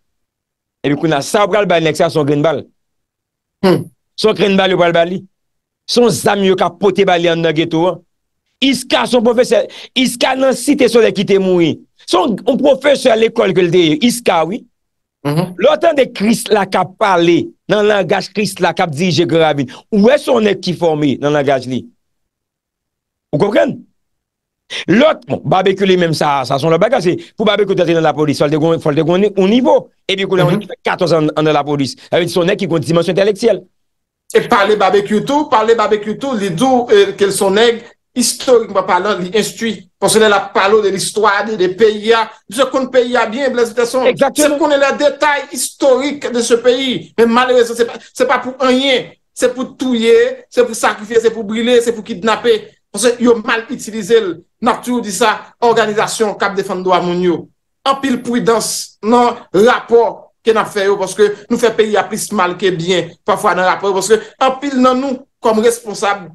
E li kou na sa w pral bal nek sa son kren bal. Hmm. Son kren bal yo pral bal li. Son zami yo ka pote bal li an nage tou an. Iska son profeseur. Iska nan site sou de ki te moui. Son un profeseur l'ekol ke l deye. Iska oui. Hmm. Loutan de kris la ka pale nan langaj kris la ka pdi je grabi. Ou e son ek ki formi nan langaj li. Ou kopren? L'ot, bavékulé mèm sa, sa son lò bagajé, pou bavékulé tèzè nan la polis, fòl de gounen ou nivou, e bi kou lè mouni fèk 14 an nan la polis, avè di sonèk ki kon di dimensyon enteleksyèl. E pàlè bavékulé tout, pàlè bavékulé tout, li dò ke sonèk, historik mwa pàlè, li instuit, pòsè lè la pàlò de l'histoire, ah, de l'histoire, de se konn pèyè bien, blèzitè son, se konnè la detay historik de se pèyè, mè malèzè, se pa pou anyen, se pou touye, se pou sakrifye, Yon mal itilize nan tou di sa organizasyon kap defan do amoun yo. Anpil pwidans nan rapor ke nan feyo, nou fe peyi apis mal ke bien, anpil nan nou kom responsab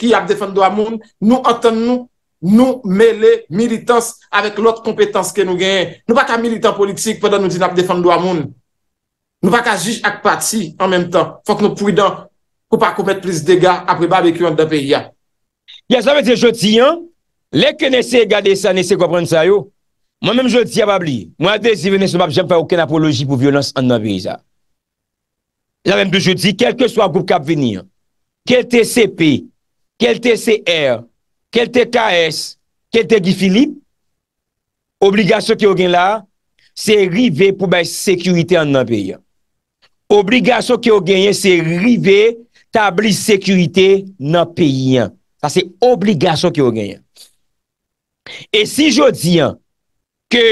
ki ap defan do amoun, nou otan nou, nou mele militans avek lout kompetans ke nou genye. Nou pa ka militans politik pou dan nou di nap defan do amoun. Nou pa ka jij ak pati an menm tan. Fok nou pwidans pou pa koumet plis dega apre ba bekyon da peyi ya. Ya sa mwen te joti an, lè kè nè se gade sa, nè se kòpren sa yo, mwen mèm joti a babli, mwen a desi vè nè se babli, jèm fè oukè n'apologi pou violans an nan peyi sa. Ya mèm te joti, kelke swa goup kap veni an, kelte CP, kelte CR, kelte KS, kelte GIFILIP, obligasyon ki o gen la, se rive pou bèy sekurite an nan peyi an. Obligasyon ki o genye se rive tabli sekurite nan peyi an. Ase obligasyon ki yo genyen. E si yo diyan ke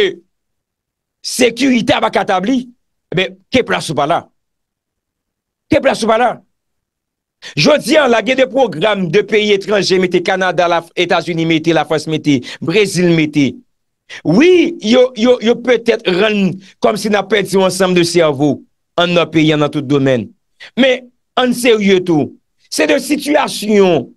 sekurita va katabli, ebe, ke plasou pa la? Ke plasou pa la? Yo diyan, la gen de program de peyi etranje, meti Kanada, Etasuni meti, la France meti, Brezil meti. Oui, yo peutet ren kom si na pe diyon ansam de servou an nan peyi an nan tout domen. Men, an se ou yo tou. Se de situasyon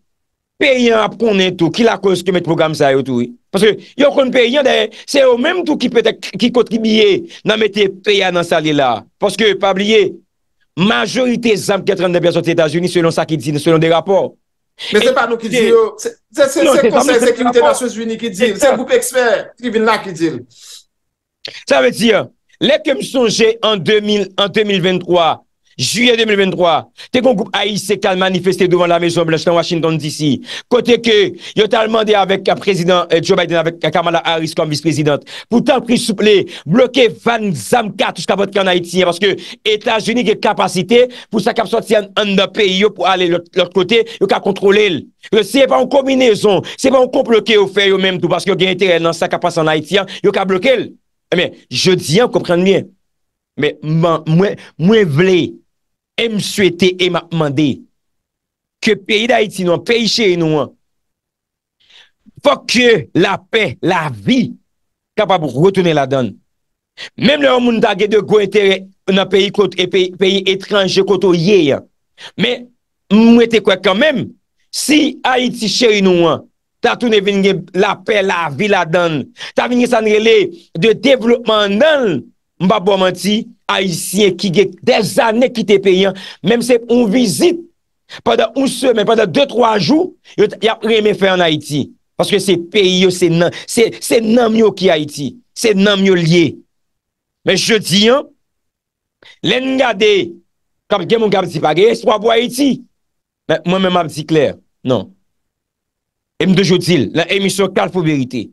Peyan ap konen tou ki la kos ke met program sa yo tou. Paske yon konen peyan, se yo menm tou ki kotribiye nan mette peyan nan sa li la. Paske pabliye, majorite zanm ketran de bezote Etats-Unis selon sa ki dine, selon de rapor. Men se pa nou ki dine yo, se konsek sekwite Etats-Unis ki dine, se koupe eksper trivin la ki dine. Sa ve dire, le kem sonje en 2023, Juye 2023, te kon koup A.I.S. se kan manifeste devan la mezon blanche tan Washington DC. Kote ke, yo talman de avèk president euh, Joe Biden avèk euh, Kamala Harris kon vice-president. Poutan prisouple, bloke Van Zamka tout se kapote ki an Haitien. Paske, etaj unik kapasite pou sa kapso ti an an da peyo pou ale lor kote, yo ka kontrole l. Se pa an kombinezon, se pa an komploke ou fe yo menm tout. Paske yo gen ete nan sa kapase an Haitien, yo ka bloke l. Emen, je di an komprende mien. Men, mwen vleye, E m sou ete e m ap mande ke peyi da iti nouan, peyi cheri nouan. Fok yo la pe, la vi, kapabouk wotoune la don. Mem le ou moun tagye de gwen tere nan peyi koto, e peyi etranje koto ye ya. Men mwete kwa kanmem, si a iti cheri nouan, tatoune vingye la pe, la vi, la don. Ta vingye sanrele de devlopman donn. Mbap waman ti, Haitien ki ge, des ane ki te pe yon, menm sep un vizit, padan un semen, padan de troa jou, yon reme fe an Haiti, paske se pe yon, se nanm yo ki Haiti, se nanm yo liye. Men, je di yon, len nga de, kab gen moun gab zi bag, e, swa woy Haiti. Men, mwen men mab zi kler, non. E m de joutil, la emisyon kal fow verite,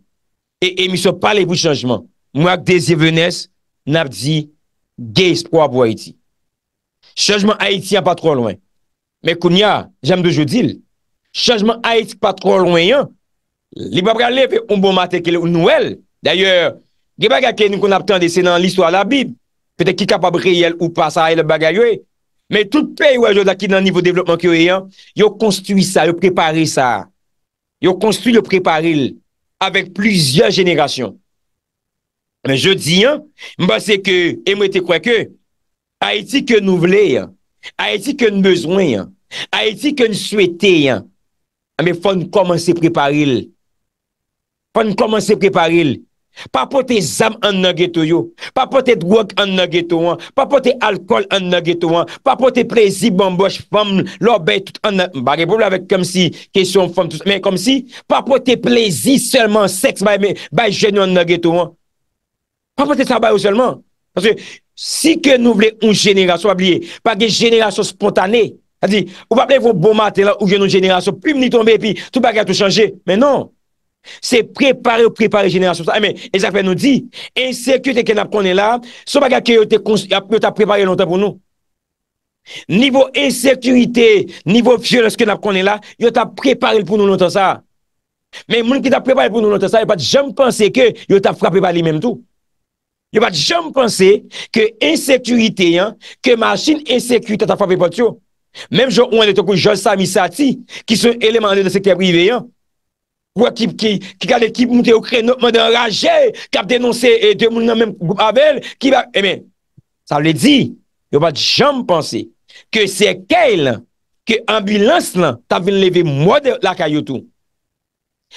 e emisyon pale pou chanjman, mwen ak de zi venes, nap di gey spwa pou Haiti. Chejman Haiti an pa tro loyen. Mè koun ya, jèm de jò di l. Chejman Haiti pa tro loyen. Li bab gale fè, on bo matè ke le ou nouel. Dè yò, ge baga ke nou kon ap ten desè nan liswa la bib. Fète ki kapab reyèl ou pa sa haye le baga yò. Mè tout pey wè jò da ki nan nivou devlopman ki yo yon, yon konstuy sa, yon prepari sa. Yon konstuy yon preparil avèk plüzyon jenegasyon. Men je di, mba se ke, e mwen te kwa ke, a eti ke nou vle, a eti ke nou bezwen, a eti ke nou swete, a ah, men fwa nou komanse preparil, fwa nou komanse preparil, pa pote zam an nage to yo, pa pote drok an nage to yo, pa pote alkol an nage to yo, pa pote plezi, bambosh, fom, lor bay tout an nage to yo, mba repobla vek kom si, kesyon fom tout, men kom si, pa pote plezi, selman seks, bay genyo an nage to yo, Pa pa se sabayou selman. Paske, si ke nou vle yon jenera so ap liye, pa gen jenera so spontane, sa di, ou pa ple yon bon maten la, ou vle yon jenera so, pi mni tombe, pi tou pa ke a tou chanje. Men non. Se prepare ou prepare jenera so sa. E eh, men, e zafè nou di, ensekurite ke nap konen la, sou pa ke yo te prepare lontan pou nou. Nivou ensekurite, nivou fjoloske nap konen la, yo te prepare pou nou lontan sa. Men moun ki te prepare pou nou lontan sa, yo pat jenme pense ke yo te frape pa li menm tou. Yo pati jom panse ke inseturite yan, ke masin inseturite ta fa pe potyo. Mem joun ane toko Jolsa Misati, ki sou eleman de la sekte prive yan. Ou akib ki gade kib moun te okre notman de an raje, kap denonse eh, de moun nan men Gouabel, ki va... Emen, eh sa le di, yo pati jom panse, ke sekel, ke ambulans lan, ta ven leve mwade la kayotou.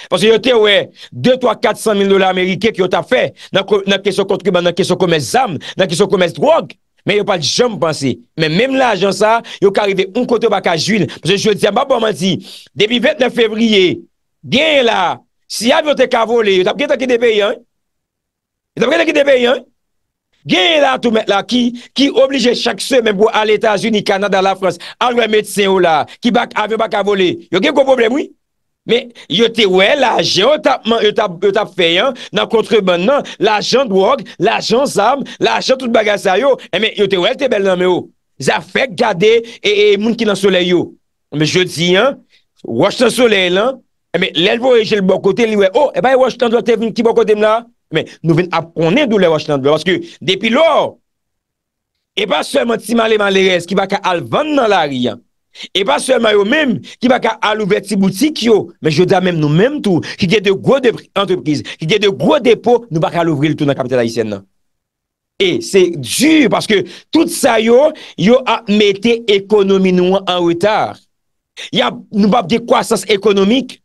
Pansye yo te we, 2, 3, 400 mil dola Amerike ki yo ta fe, nan kesyon kontriban, nan kesyon komes zam, nan kesyon komes drog, men yo pal jom panse. Men menm la jan sa, yo ka rive un kote baka juil, pansye jou diyan, babo man di, debi 29 febriye, genye la, si avion te kavole, yo tapke tanke debeyan? Yo tapke tanke debeyan? Genye la tou men la ki, ki oblije chakse menm bo al etajun ni Kanada la Frans, alwe medsen yo la, ki avion baka vole, yo genye kon problem woy? Me, yo non? eh, te we, eh, bon oh, eh bon la ajen yo tap feyan nan kontre ban nan, la ajen dwo, la ajen sam, la ajen tout bagasa yo. Eme, yo te we, te bel nan me yo. Ze a fek gade e moun ki nan sole yo. Eme, je di yan, wach tan sole lan, eme, lel vo reje l bo kote, li we, o, ebay wach tan dwo te voun ki bo kote m la. Eme, nou ven ap prone dwo le wach tan dwo, paske depi lo, eba seman ti male man le re, eski baka alvan nan la riyan. E pa seman yo menm ki baka alouvre ti boutik yo, men yo da menm nou menm tou, ki de de gro depo, nou baka alouvre tou nan kapital Haitien nan. E, se djur, paske tout sa yo, yo a mette ekonomi nou an wotar. Ya, nou bab de kwasas ekonomik.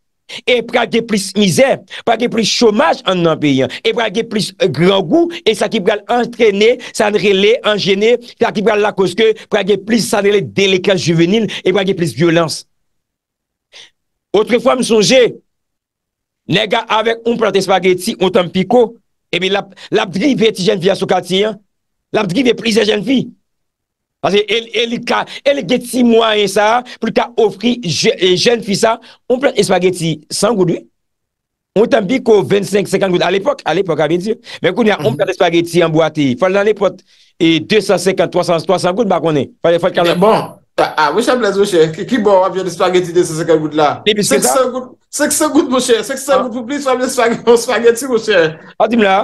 E prage plis mizer, prage plis chomaj an nan beyan, e prage plis gran gou, e sa ki pral antrene, sanrele, anjene, sa ki pral lakoske, prage plis sanrele delekal juvenil, e prage plis violans. Otre fwa m sonje, nega avek un pral de spageti, un tanpiko, e mi lap driv ve ti jen vi a sou katiyan, lap driv ve plise jen vi. Pase el geti mwa en sa, pou ka ofri jen fi sa, on plante espageti 100 goudi. On tambi ko 25-50 goudi. Al epok, al epok, al binti. Men kou ni an, on plante espageti an boati. Fal nan epot 250-300 goudi bako ne. Fal nan epot 40 goudi. Bon, mwen chan plante mwen chen. Ki bon apjane espageti 250 goudi la? 500 goudi mwen chen. 500 goudi mwen chen. Adim la.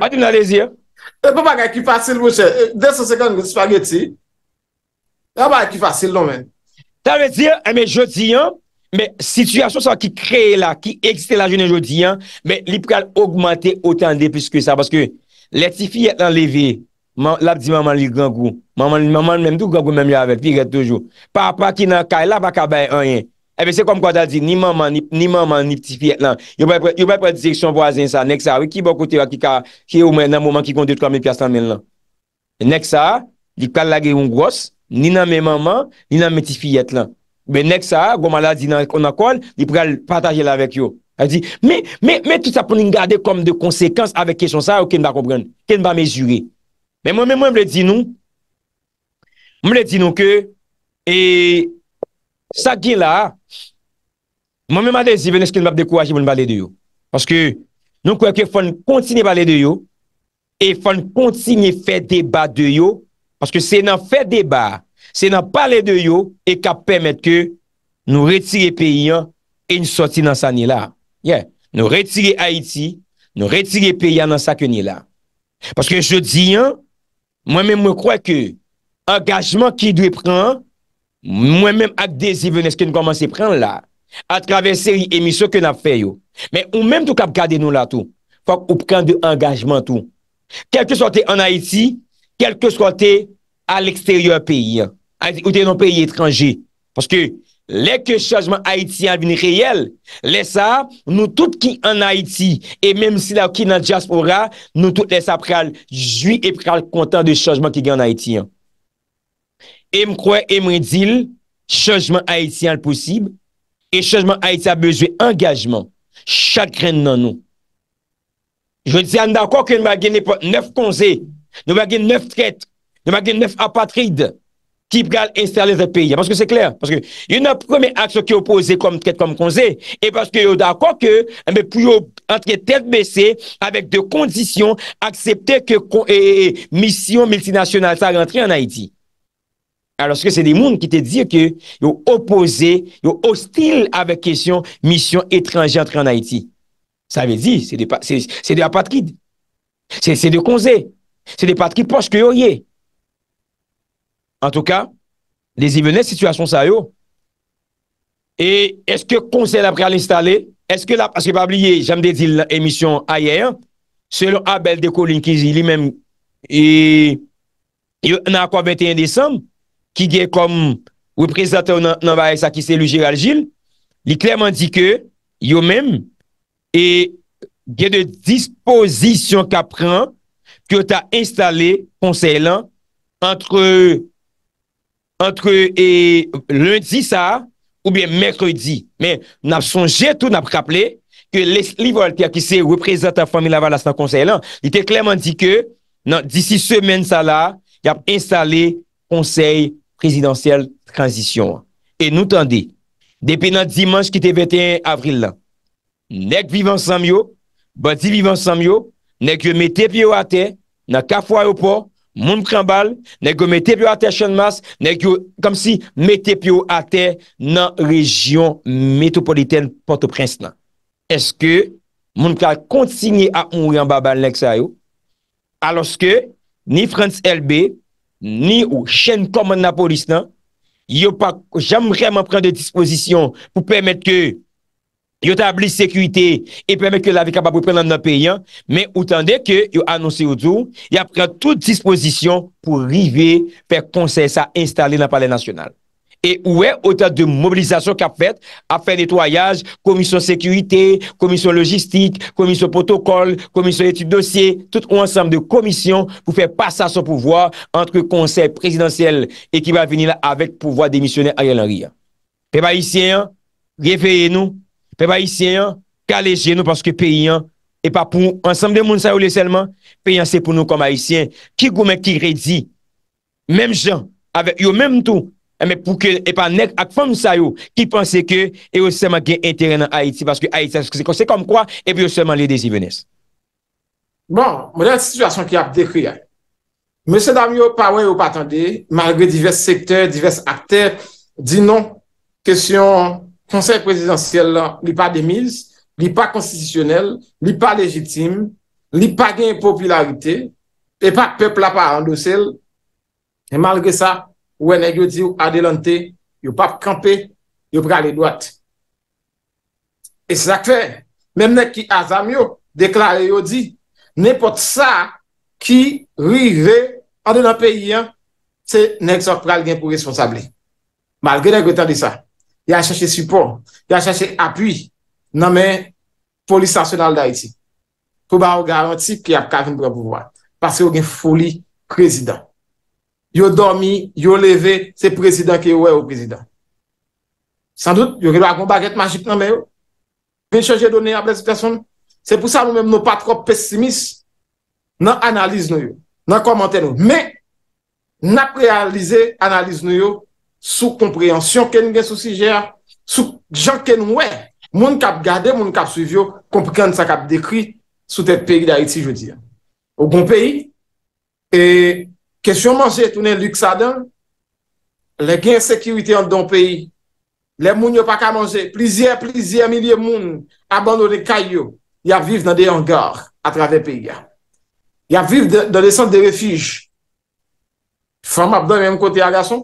Adim la lezi ya. E pa pa gwa ki fasil woshe, 200 sekand mwen si fanyet si, a pa ki fasil loun men. Ta ve dir, a men jodi an, men situasyon sa ki kreye la, ki eksite la jodi an, men li pou kal augmente otan de pis ke sa. Paske, leti fi etan leve, la bi di maman li gangou, maman li maman menmou gangou menmou avet, pi get toujou. Pa pa ki nan kay, la baka bay an yen. Ebe se kom kwa da di ni maman, ni maman, ni pti fiet lan. Non. Yo mwen prese diseksyon wazen sa. Nek sa, wik ki bokote wak ki ka, ki yo mwen nan mouman ki kon 2-3 mi piastan men lan. Nek sa, li kal lage yon gos, ni nan mwen maman, ni nan mwen pti fiet lan. Be nek sa, gwa mwen la di nan konakon, li prese pataje la vek yo. El di, me, me, me, me ti sa poni nga de kom de konsekans avek kesyon sa ou ken ba kompren, ken ba me jure. Me mwen mwen mwen mwen mwen mwen mwen mwen mwen mwen mwen mwen mwen mwen mwen m Mwen mwen madè zivè nè skèn mè ap de kouajè moun balè de yo. Paske nou kwekè fòn kontinè balè de yo e fòn kontinè fè debat de yo paske sè nan fè debat, sè nan balè de yo e kap pèmèt kè nou retire pe yon e nou soti nan sa ni la. Yeah. Nou retire Haiti, nou retire pe yon nan sa ki ni la. Paske jè di yon, mwen mè mwen kwekè angajman ki dwe prè an, mwen mè mè akde zivè nè skèn komanse prè an la. A travè seri emisyon ke nap fè yo. Mè ou mèm tou kap gade nou la tou. Fòk ou pran de angajman tou. Kèlke sou te an Haiti, kèlke sou te al eksteryon peyi. Ou te yon peyi etranje. Fòske lè ke chanjman Haiti an vini reyel, lè sa nou tout ki an Haiti e mèm si la ki nan diaspora, nou tout lè sa pral jwi e pral kontan de chanjman ki gen an Haiti. E mkwè e mredil, chanjman Haiti an l'poussib, E chanjman Haïti a bezwe engajman, chakren nan nou. Jwè di an d'akon ke nou bagen nef konze, nou bagen nef tret, nou bagen nef apatride, ki pral esterle zè peyi. Panse ke sè klèr, panse ke yon an prome aks yo ki opose kom tret kom konze, e panse ke yo d'akon ke an be pou yo antre tèd bese avèk de kondisyon akseptè eh, ke eh, misyon multinasyonal sa rentre an Haïti. aloske se de moun ki te diye ke yo opose, yo hostil avek kesyon misyon etranje antre an Haiti, sa ve di se de apatrid se de konze, se de patrid poske yo ye en tou ka de zi vene, situasyon sa yo e eske konze la preal instale, eske la, paske pa bliye jame de di la emisyon ayer se lo abel de kolin ki zi li mem e yo nan kwa 21 Desembe ki gen kom reprezentant ou nan vare sa ki se lou Gérald Gilles, li klerman di ke yo men e gen de disposisyon ka pran ki ou ta installe konsey lan entre lundi sa ou bien mèkredi. Men, nan son jetou nan praple ki li volte a ki se reprezentant ou nan vare sa konsey lan, li te klerman di ke nan disi semen sa la ki ap installe konsey rezidansyel tranzisyon an. E nou tan de, depen nan dimans ki te 21 avril lan, nek vivan sanm yo, badi vivan sanm yo, nek yo metep yo ate, nan kafwa yo po, moun kran bal, nek yo metep yo ate chan mas, nek yo, kom si, metep yo ate, nan rejyon metropoliten Port-au-Prince nan. Eske, moun kal kontsigne a unwe an babal nek sa yo, aloske, ni Frans LB, ni Frans LB, ni ou chen koman na polis nan, yo pa, jammreman pren de disposition pou pwemet ke yo tabli sekwite e pwemet ke la vi kabab wè pren nan nan peyen, men ou tande ke yo anonsi ou djou, yo pren tout disposition pou rive pe konser sa installe nan pale nasyonal. E ouè ou ta de mobilizasyon ka fèt, a fè netoyaj, komisyon sekurite, komisyon logistik, komisyon protokol, komisyon etip dosye, tout ou ansam de komisyon, pou fè pas sa son pouvoi, antre konsey presidansyel, e ki va vini la avèk pouvoi demisyonè a yè lan riyan. Pe ba isyè an, gè fèye nou, pe ba isyè an, kalè jè nou, paske pe yè an, e pa pou ansam de moun sa ou lè selman, pe yè an se pou nou koma isyè an, ki goumè ki redzi, mèm jan, avè yò mè Eh, mè pou ke e pa nèk ak fòm sa yo, ki pense ke e oseman gen interè nan Haiti, paske Haiti se konse kom kwa, e bi oseman li dezi vènes. Bon, mè dè yon situasyon ki ap dekri yon. Mè se dami yo pa wè yo patande, malge divers sektèr, divers akter, di non, kesyon konsey presidansyèl la, li pa demis, li pa konstisyonel, li pa lejitim, li pa gen popularite, e pa pepl ap arandosel, e malge sa, Ouwe neg yo di yo adelante, yo pap kampe, yo prale doat. E se lak fe, menm ne ki azam yo, deklare yo di, ne pot sa ki rive ade nan peyi yan, se neg sor prale gen pou responsable. Malge neg yo ta di sa, ya chache support, ya chache apuy nan men polis sasyonal da iti. Fou ba ou garanti ki ap kavim brouwa, parce ou gen foli kresidant. yo dormi, yo leve, se prezident ki yo we ou prezident. San dout, yo relo akon baget magik nan me yo, pen chanje donen apres person, se pou sa nou menm nou patrop pesimis nan analiz nou yo, nan komante nou. Men, nan prealize analiz nou yo, sou kompreyansyon ken gen sou sijer, sou jan ken nou we, moun kap gade, moun kap suvi yo, kompreyansyon sa kap dekri, sou tet peyi da iti yo di. Ogon peyi, e... Kèsyon manje, tounen lük sa dan, le gen sekirite an don peyi, le moun yo pa ka manje, plizye, plizye, milye moun, abando de kayyo, ya viv nan de hangar, a travè peyi ya. Ya viv nan de san de refij, fam abdan yon kote agason,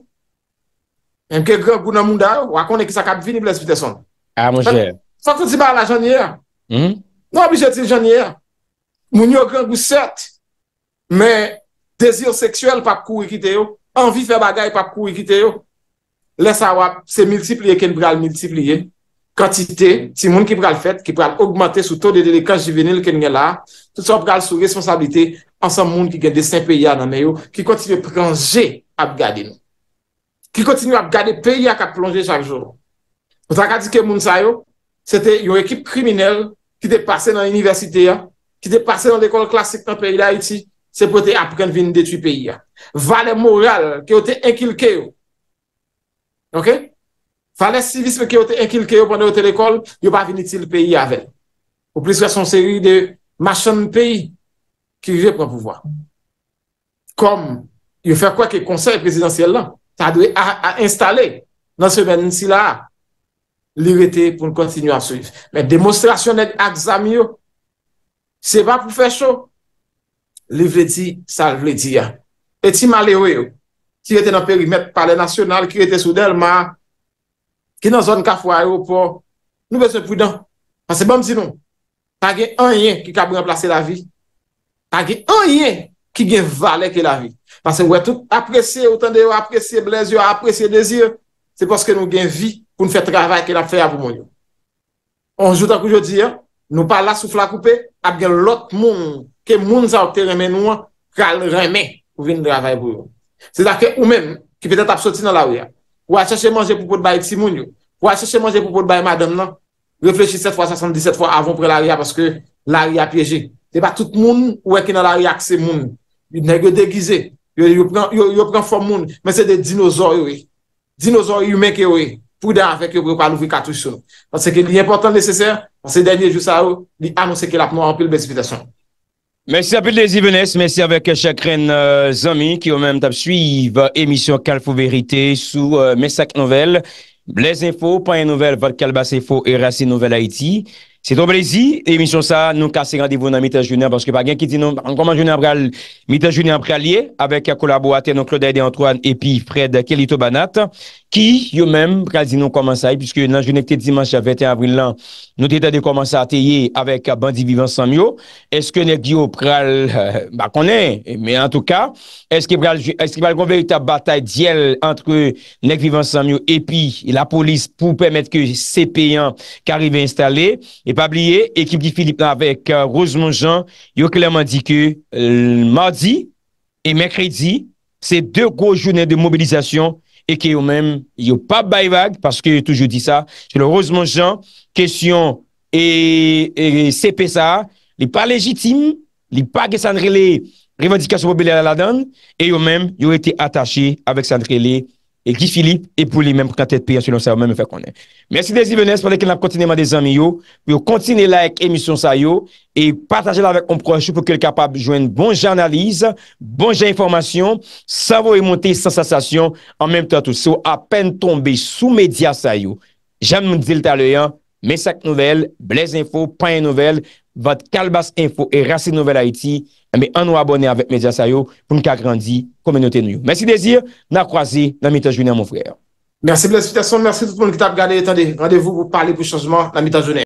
yon ke grangou nan moun da, wakone ki sa kap vinib les piteson. A moun jè. Fakouti ba la janye, hmm? nan obi jè ti janye, moun yo grangou set, men, Deziyo seksyel pa pou kou yi kite yo. Anvi fe bagay pa pou kou yi kite yo. Lesa wap, se mitsiplye ken pral mitsiplye. Kantite, si moun ki pral fet, ki pral augmenter sou to de delikat jivenil ken gen la, tout sa pral sou responsabilite ansan moun ki gen de se pe ya nan me yo, ki kontinu pranje ap gade nou. Ki kontinu ap gade pe ya ka plonje chak jor. Ota ka di ke moun sa yo, se te yo ekip kriminel ki te pase nan universite ya, ki te pase nan dekol klasik nan pe yi la iti, se pou te apren vin de tri peyi ya. Vale moral, ki yo te enkilke yo. Ok? Vale civisme, ki yo te enkilke yo pwane yo te lekol, yo pa vinitil peyi ya ven. Ou plis wè son seri de machan peyi ki rive pou pou vwa. Kom, yo fè kwa ke konser prezidentiel lan, ta dwe a installe nan se men si la lirite pou n kontinu a sou. Mè demonstrasyon et aksam yo, se pa pou fè chou. Livre di, salve di ya. Et si male we yo, si yo ete nan perimetre pale nasyonal, ki yo ete sou del ma, ki nan zon ka fwa a europor, nou ve se prudan. Pase bom si nou, ta gen an yen ki ka bremplase la vi. Ta gen an yen ki gen vale ke la vi. Pase wè tout apresye, apresye blèz yo, apresye dezi yo, se poske nou gen vi pou nou fè travay ke la fè ya pou moun yo. On joutan kou jodi ya, Nou pa la soufla koupe, ap gen lot moun, ke moun za ote reme nou an, kal reme pou vin dra vay bou yon. Se da ke ou men, ki petet ap soti nan la ou ya. Ou a chache manje pou pot bayi ti moun yo. Ou a chache manje pou pot bayi madame nan. Reflechi 7 x 77 x avon pre la ou ya, paske la ou ya pyeje. Te pa tout moun, ou e ki nan la ou ya ki se moun. Yon negyo degize, yon pren fom moun, men se de dinozor yoy. E. Dinozor yoy men ke yoy. pou da avèk yo grou pa nou vi katouj sou nou. Pansè ke li important lésésè, ansè dènyè jou sa ou, li anonsè ke la pou nou anpil besipitasyon. Mèsi apil lèzi vènes, mèsi avèk chakren zami, euh, ki yo mèm tap suiv, emisyon Kalfou Vérité, sou euh, Mèsak Nouvel, Bles Info, Panyen Nouvel, Valkal Bassefo, et Racine Nouvel Haïti. Sè ton blèzi, emisyon sa, nou kase gandivou nan mitè jounè, pansè ke pa gen ki ti nou, ankoman jounè apral, mitè jounè apral ye, ki yo mèm pral di nou koman saye, piske nan jounèk te dimans ya 21 avril lan, nou te ta de koman saye ateye avèk bandi Vivant Samyo, eske nèk di yo pral, ba konè, mè an tou ka, eske pral konve yon ta batay dièl antre nèk Vivant Samyo epi la polis pou pèmèt ke sepeyan karive installe, epabliye ekip di Filip avèk euh, Rosemont Jean, yo klèman di ke mardi e mèkredi, se de go jounèk de mobilizasyon e ke yo mèm, yo pa baybag, paske toujou di sa, jelou rozman jan, kesyon e sepe sa, li pa legitime, li pa ge Sanrele revendikasyon pou belè la dan, e yo mèm, yo ete atache avèk Sanrele, E ki Filip, e pou li menm pou kante te piya sou yon sa yon menm pou fè konen. Mersi dezi venès pou deke la kontinèman de zanmi yo. Pou yo kontinè la ek emisyon sa yo e patajè la vek komprojou pou ke lè kapab jouen bon janalize, bon jan informasyon sa vou e montè sa sasasyon an menm tè tou. Sou apen tombe sou medya sa yo. Jèm moun zil tè alè yon. Mesak Nouvel, Blaise Info, Pan Nouvel, Vot Kalbas Info et Racine Nouvel Haïti Mè anou abonè avèk Mediasayo pou mk agrandi komenote nou. Mèsi dézir, nan kwa zi, nan mitajounè moun frè. Mèsi Blaise Fitation, mèsi tout moun ki tap gade, etande, randevou pou pale pou chanjman nan mitajounè.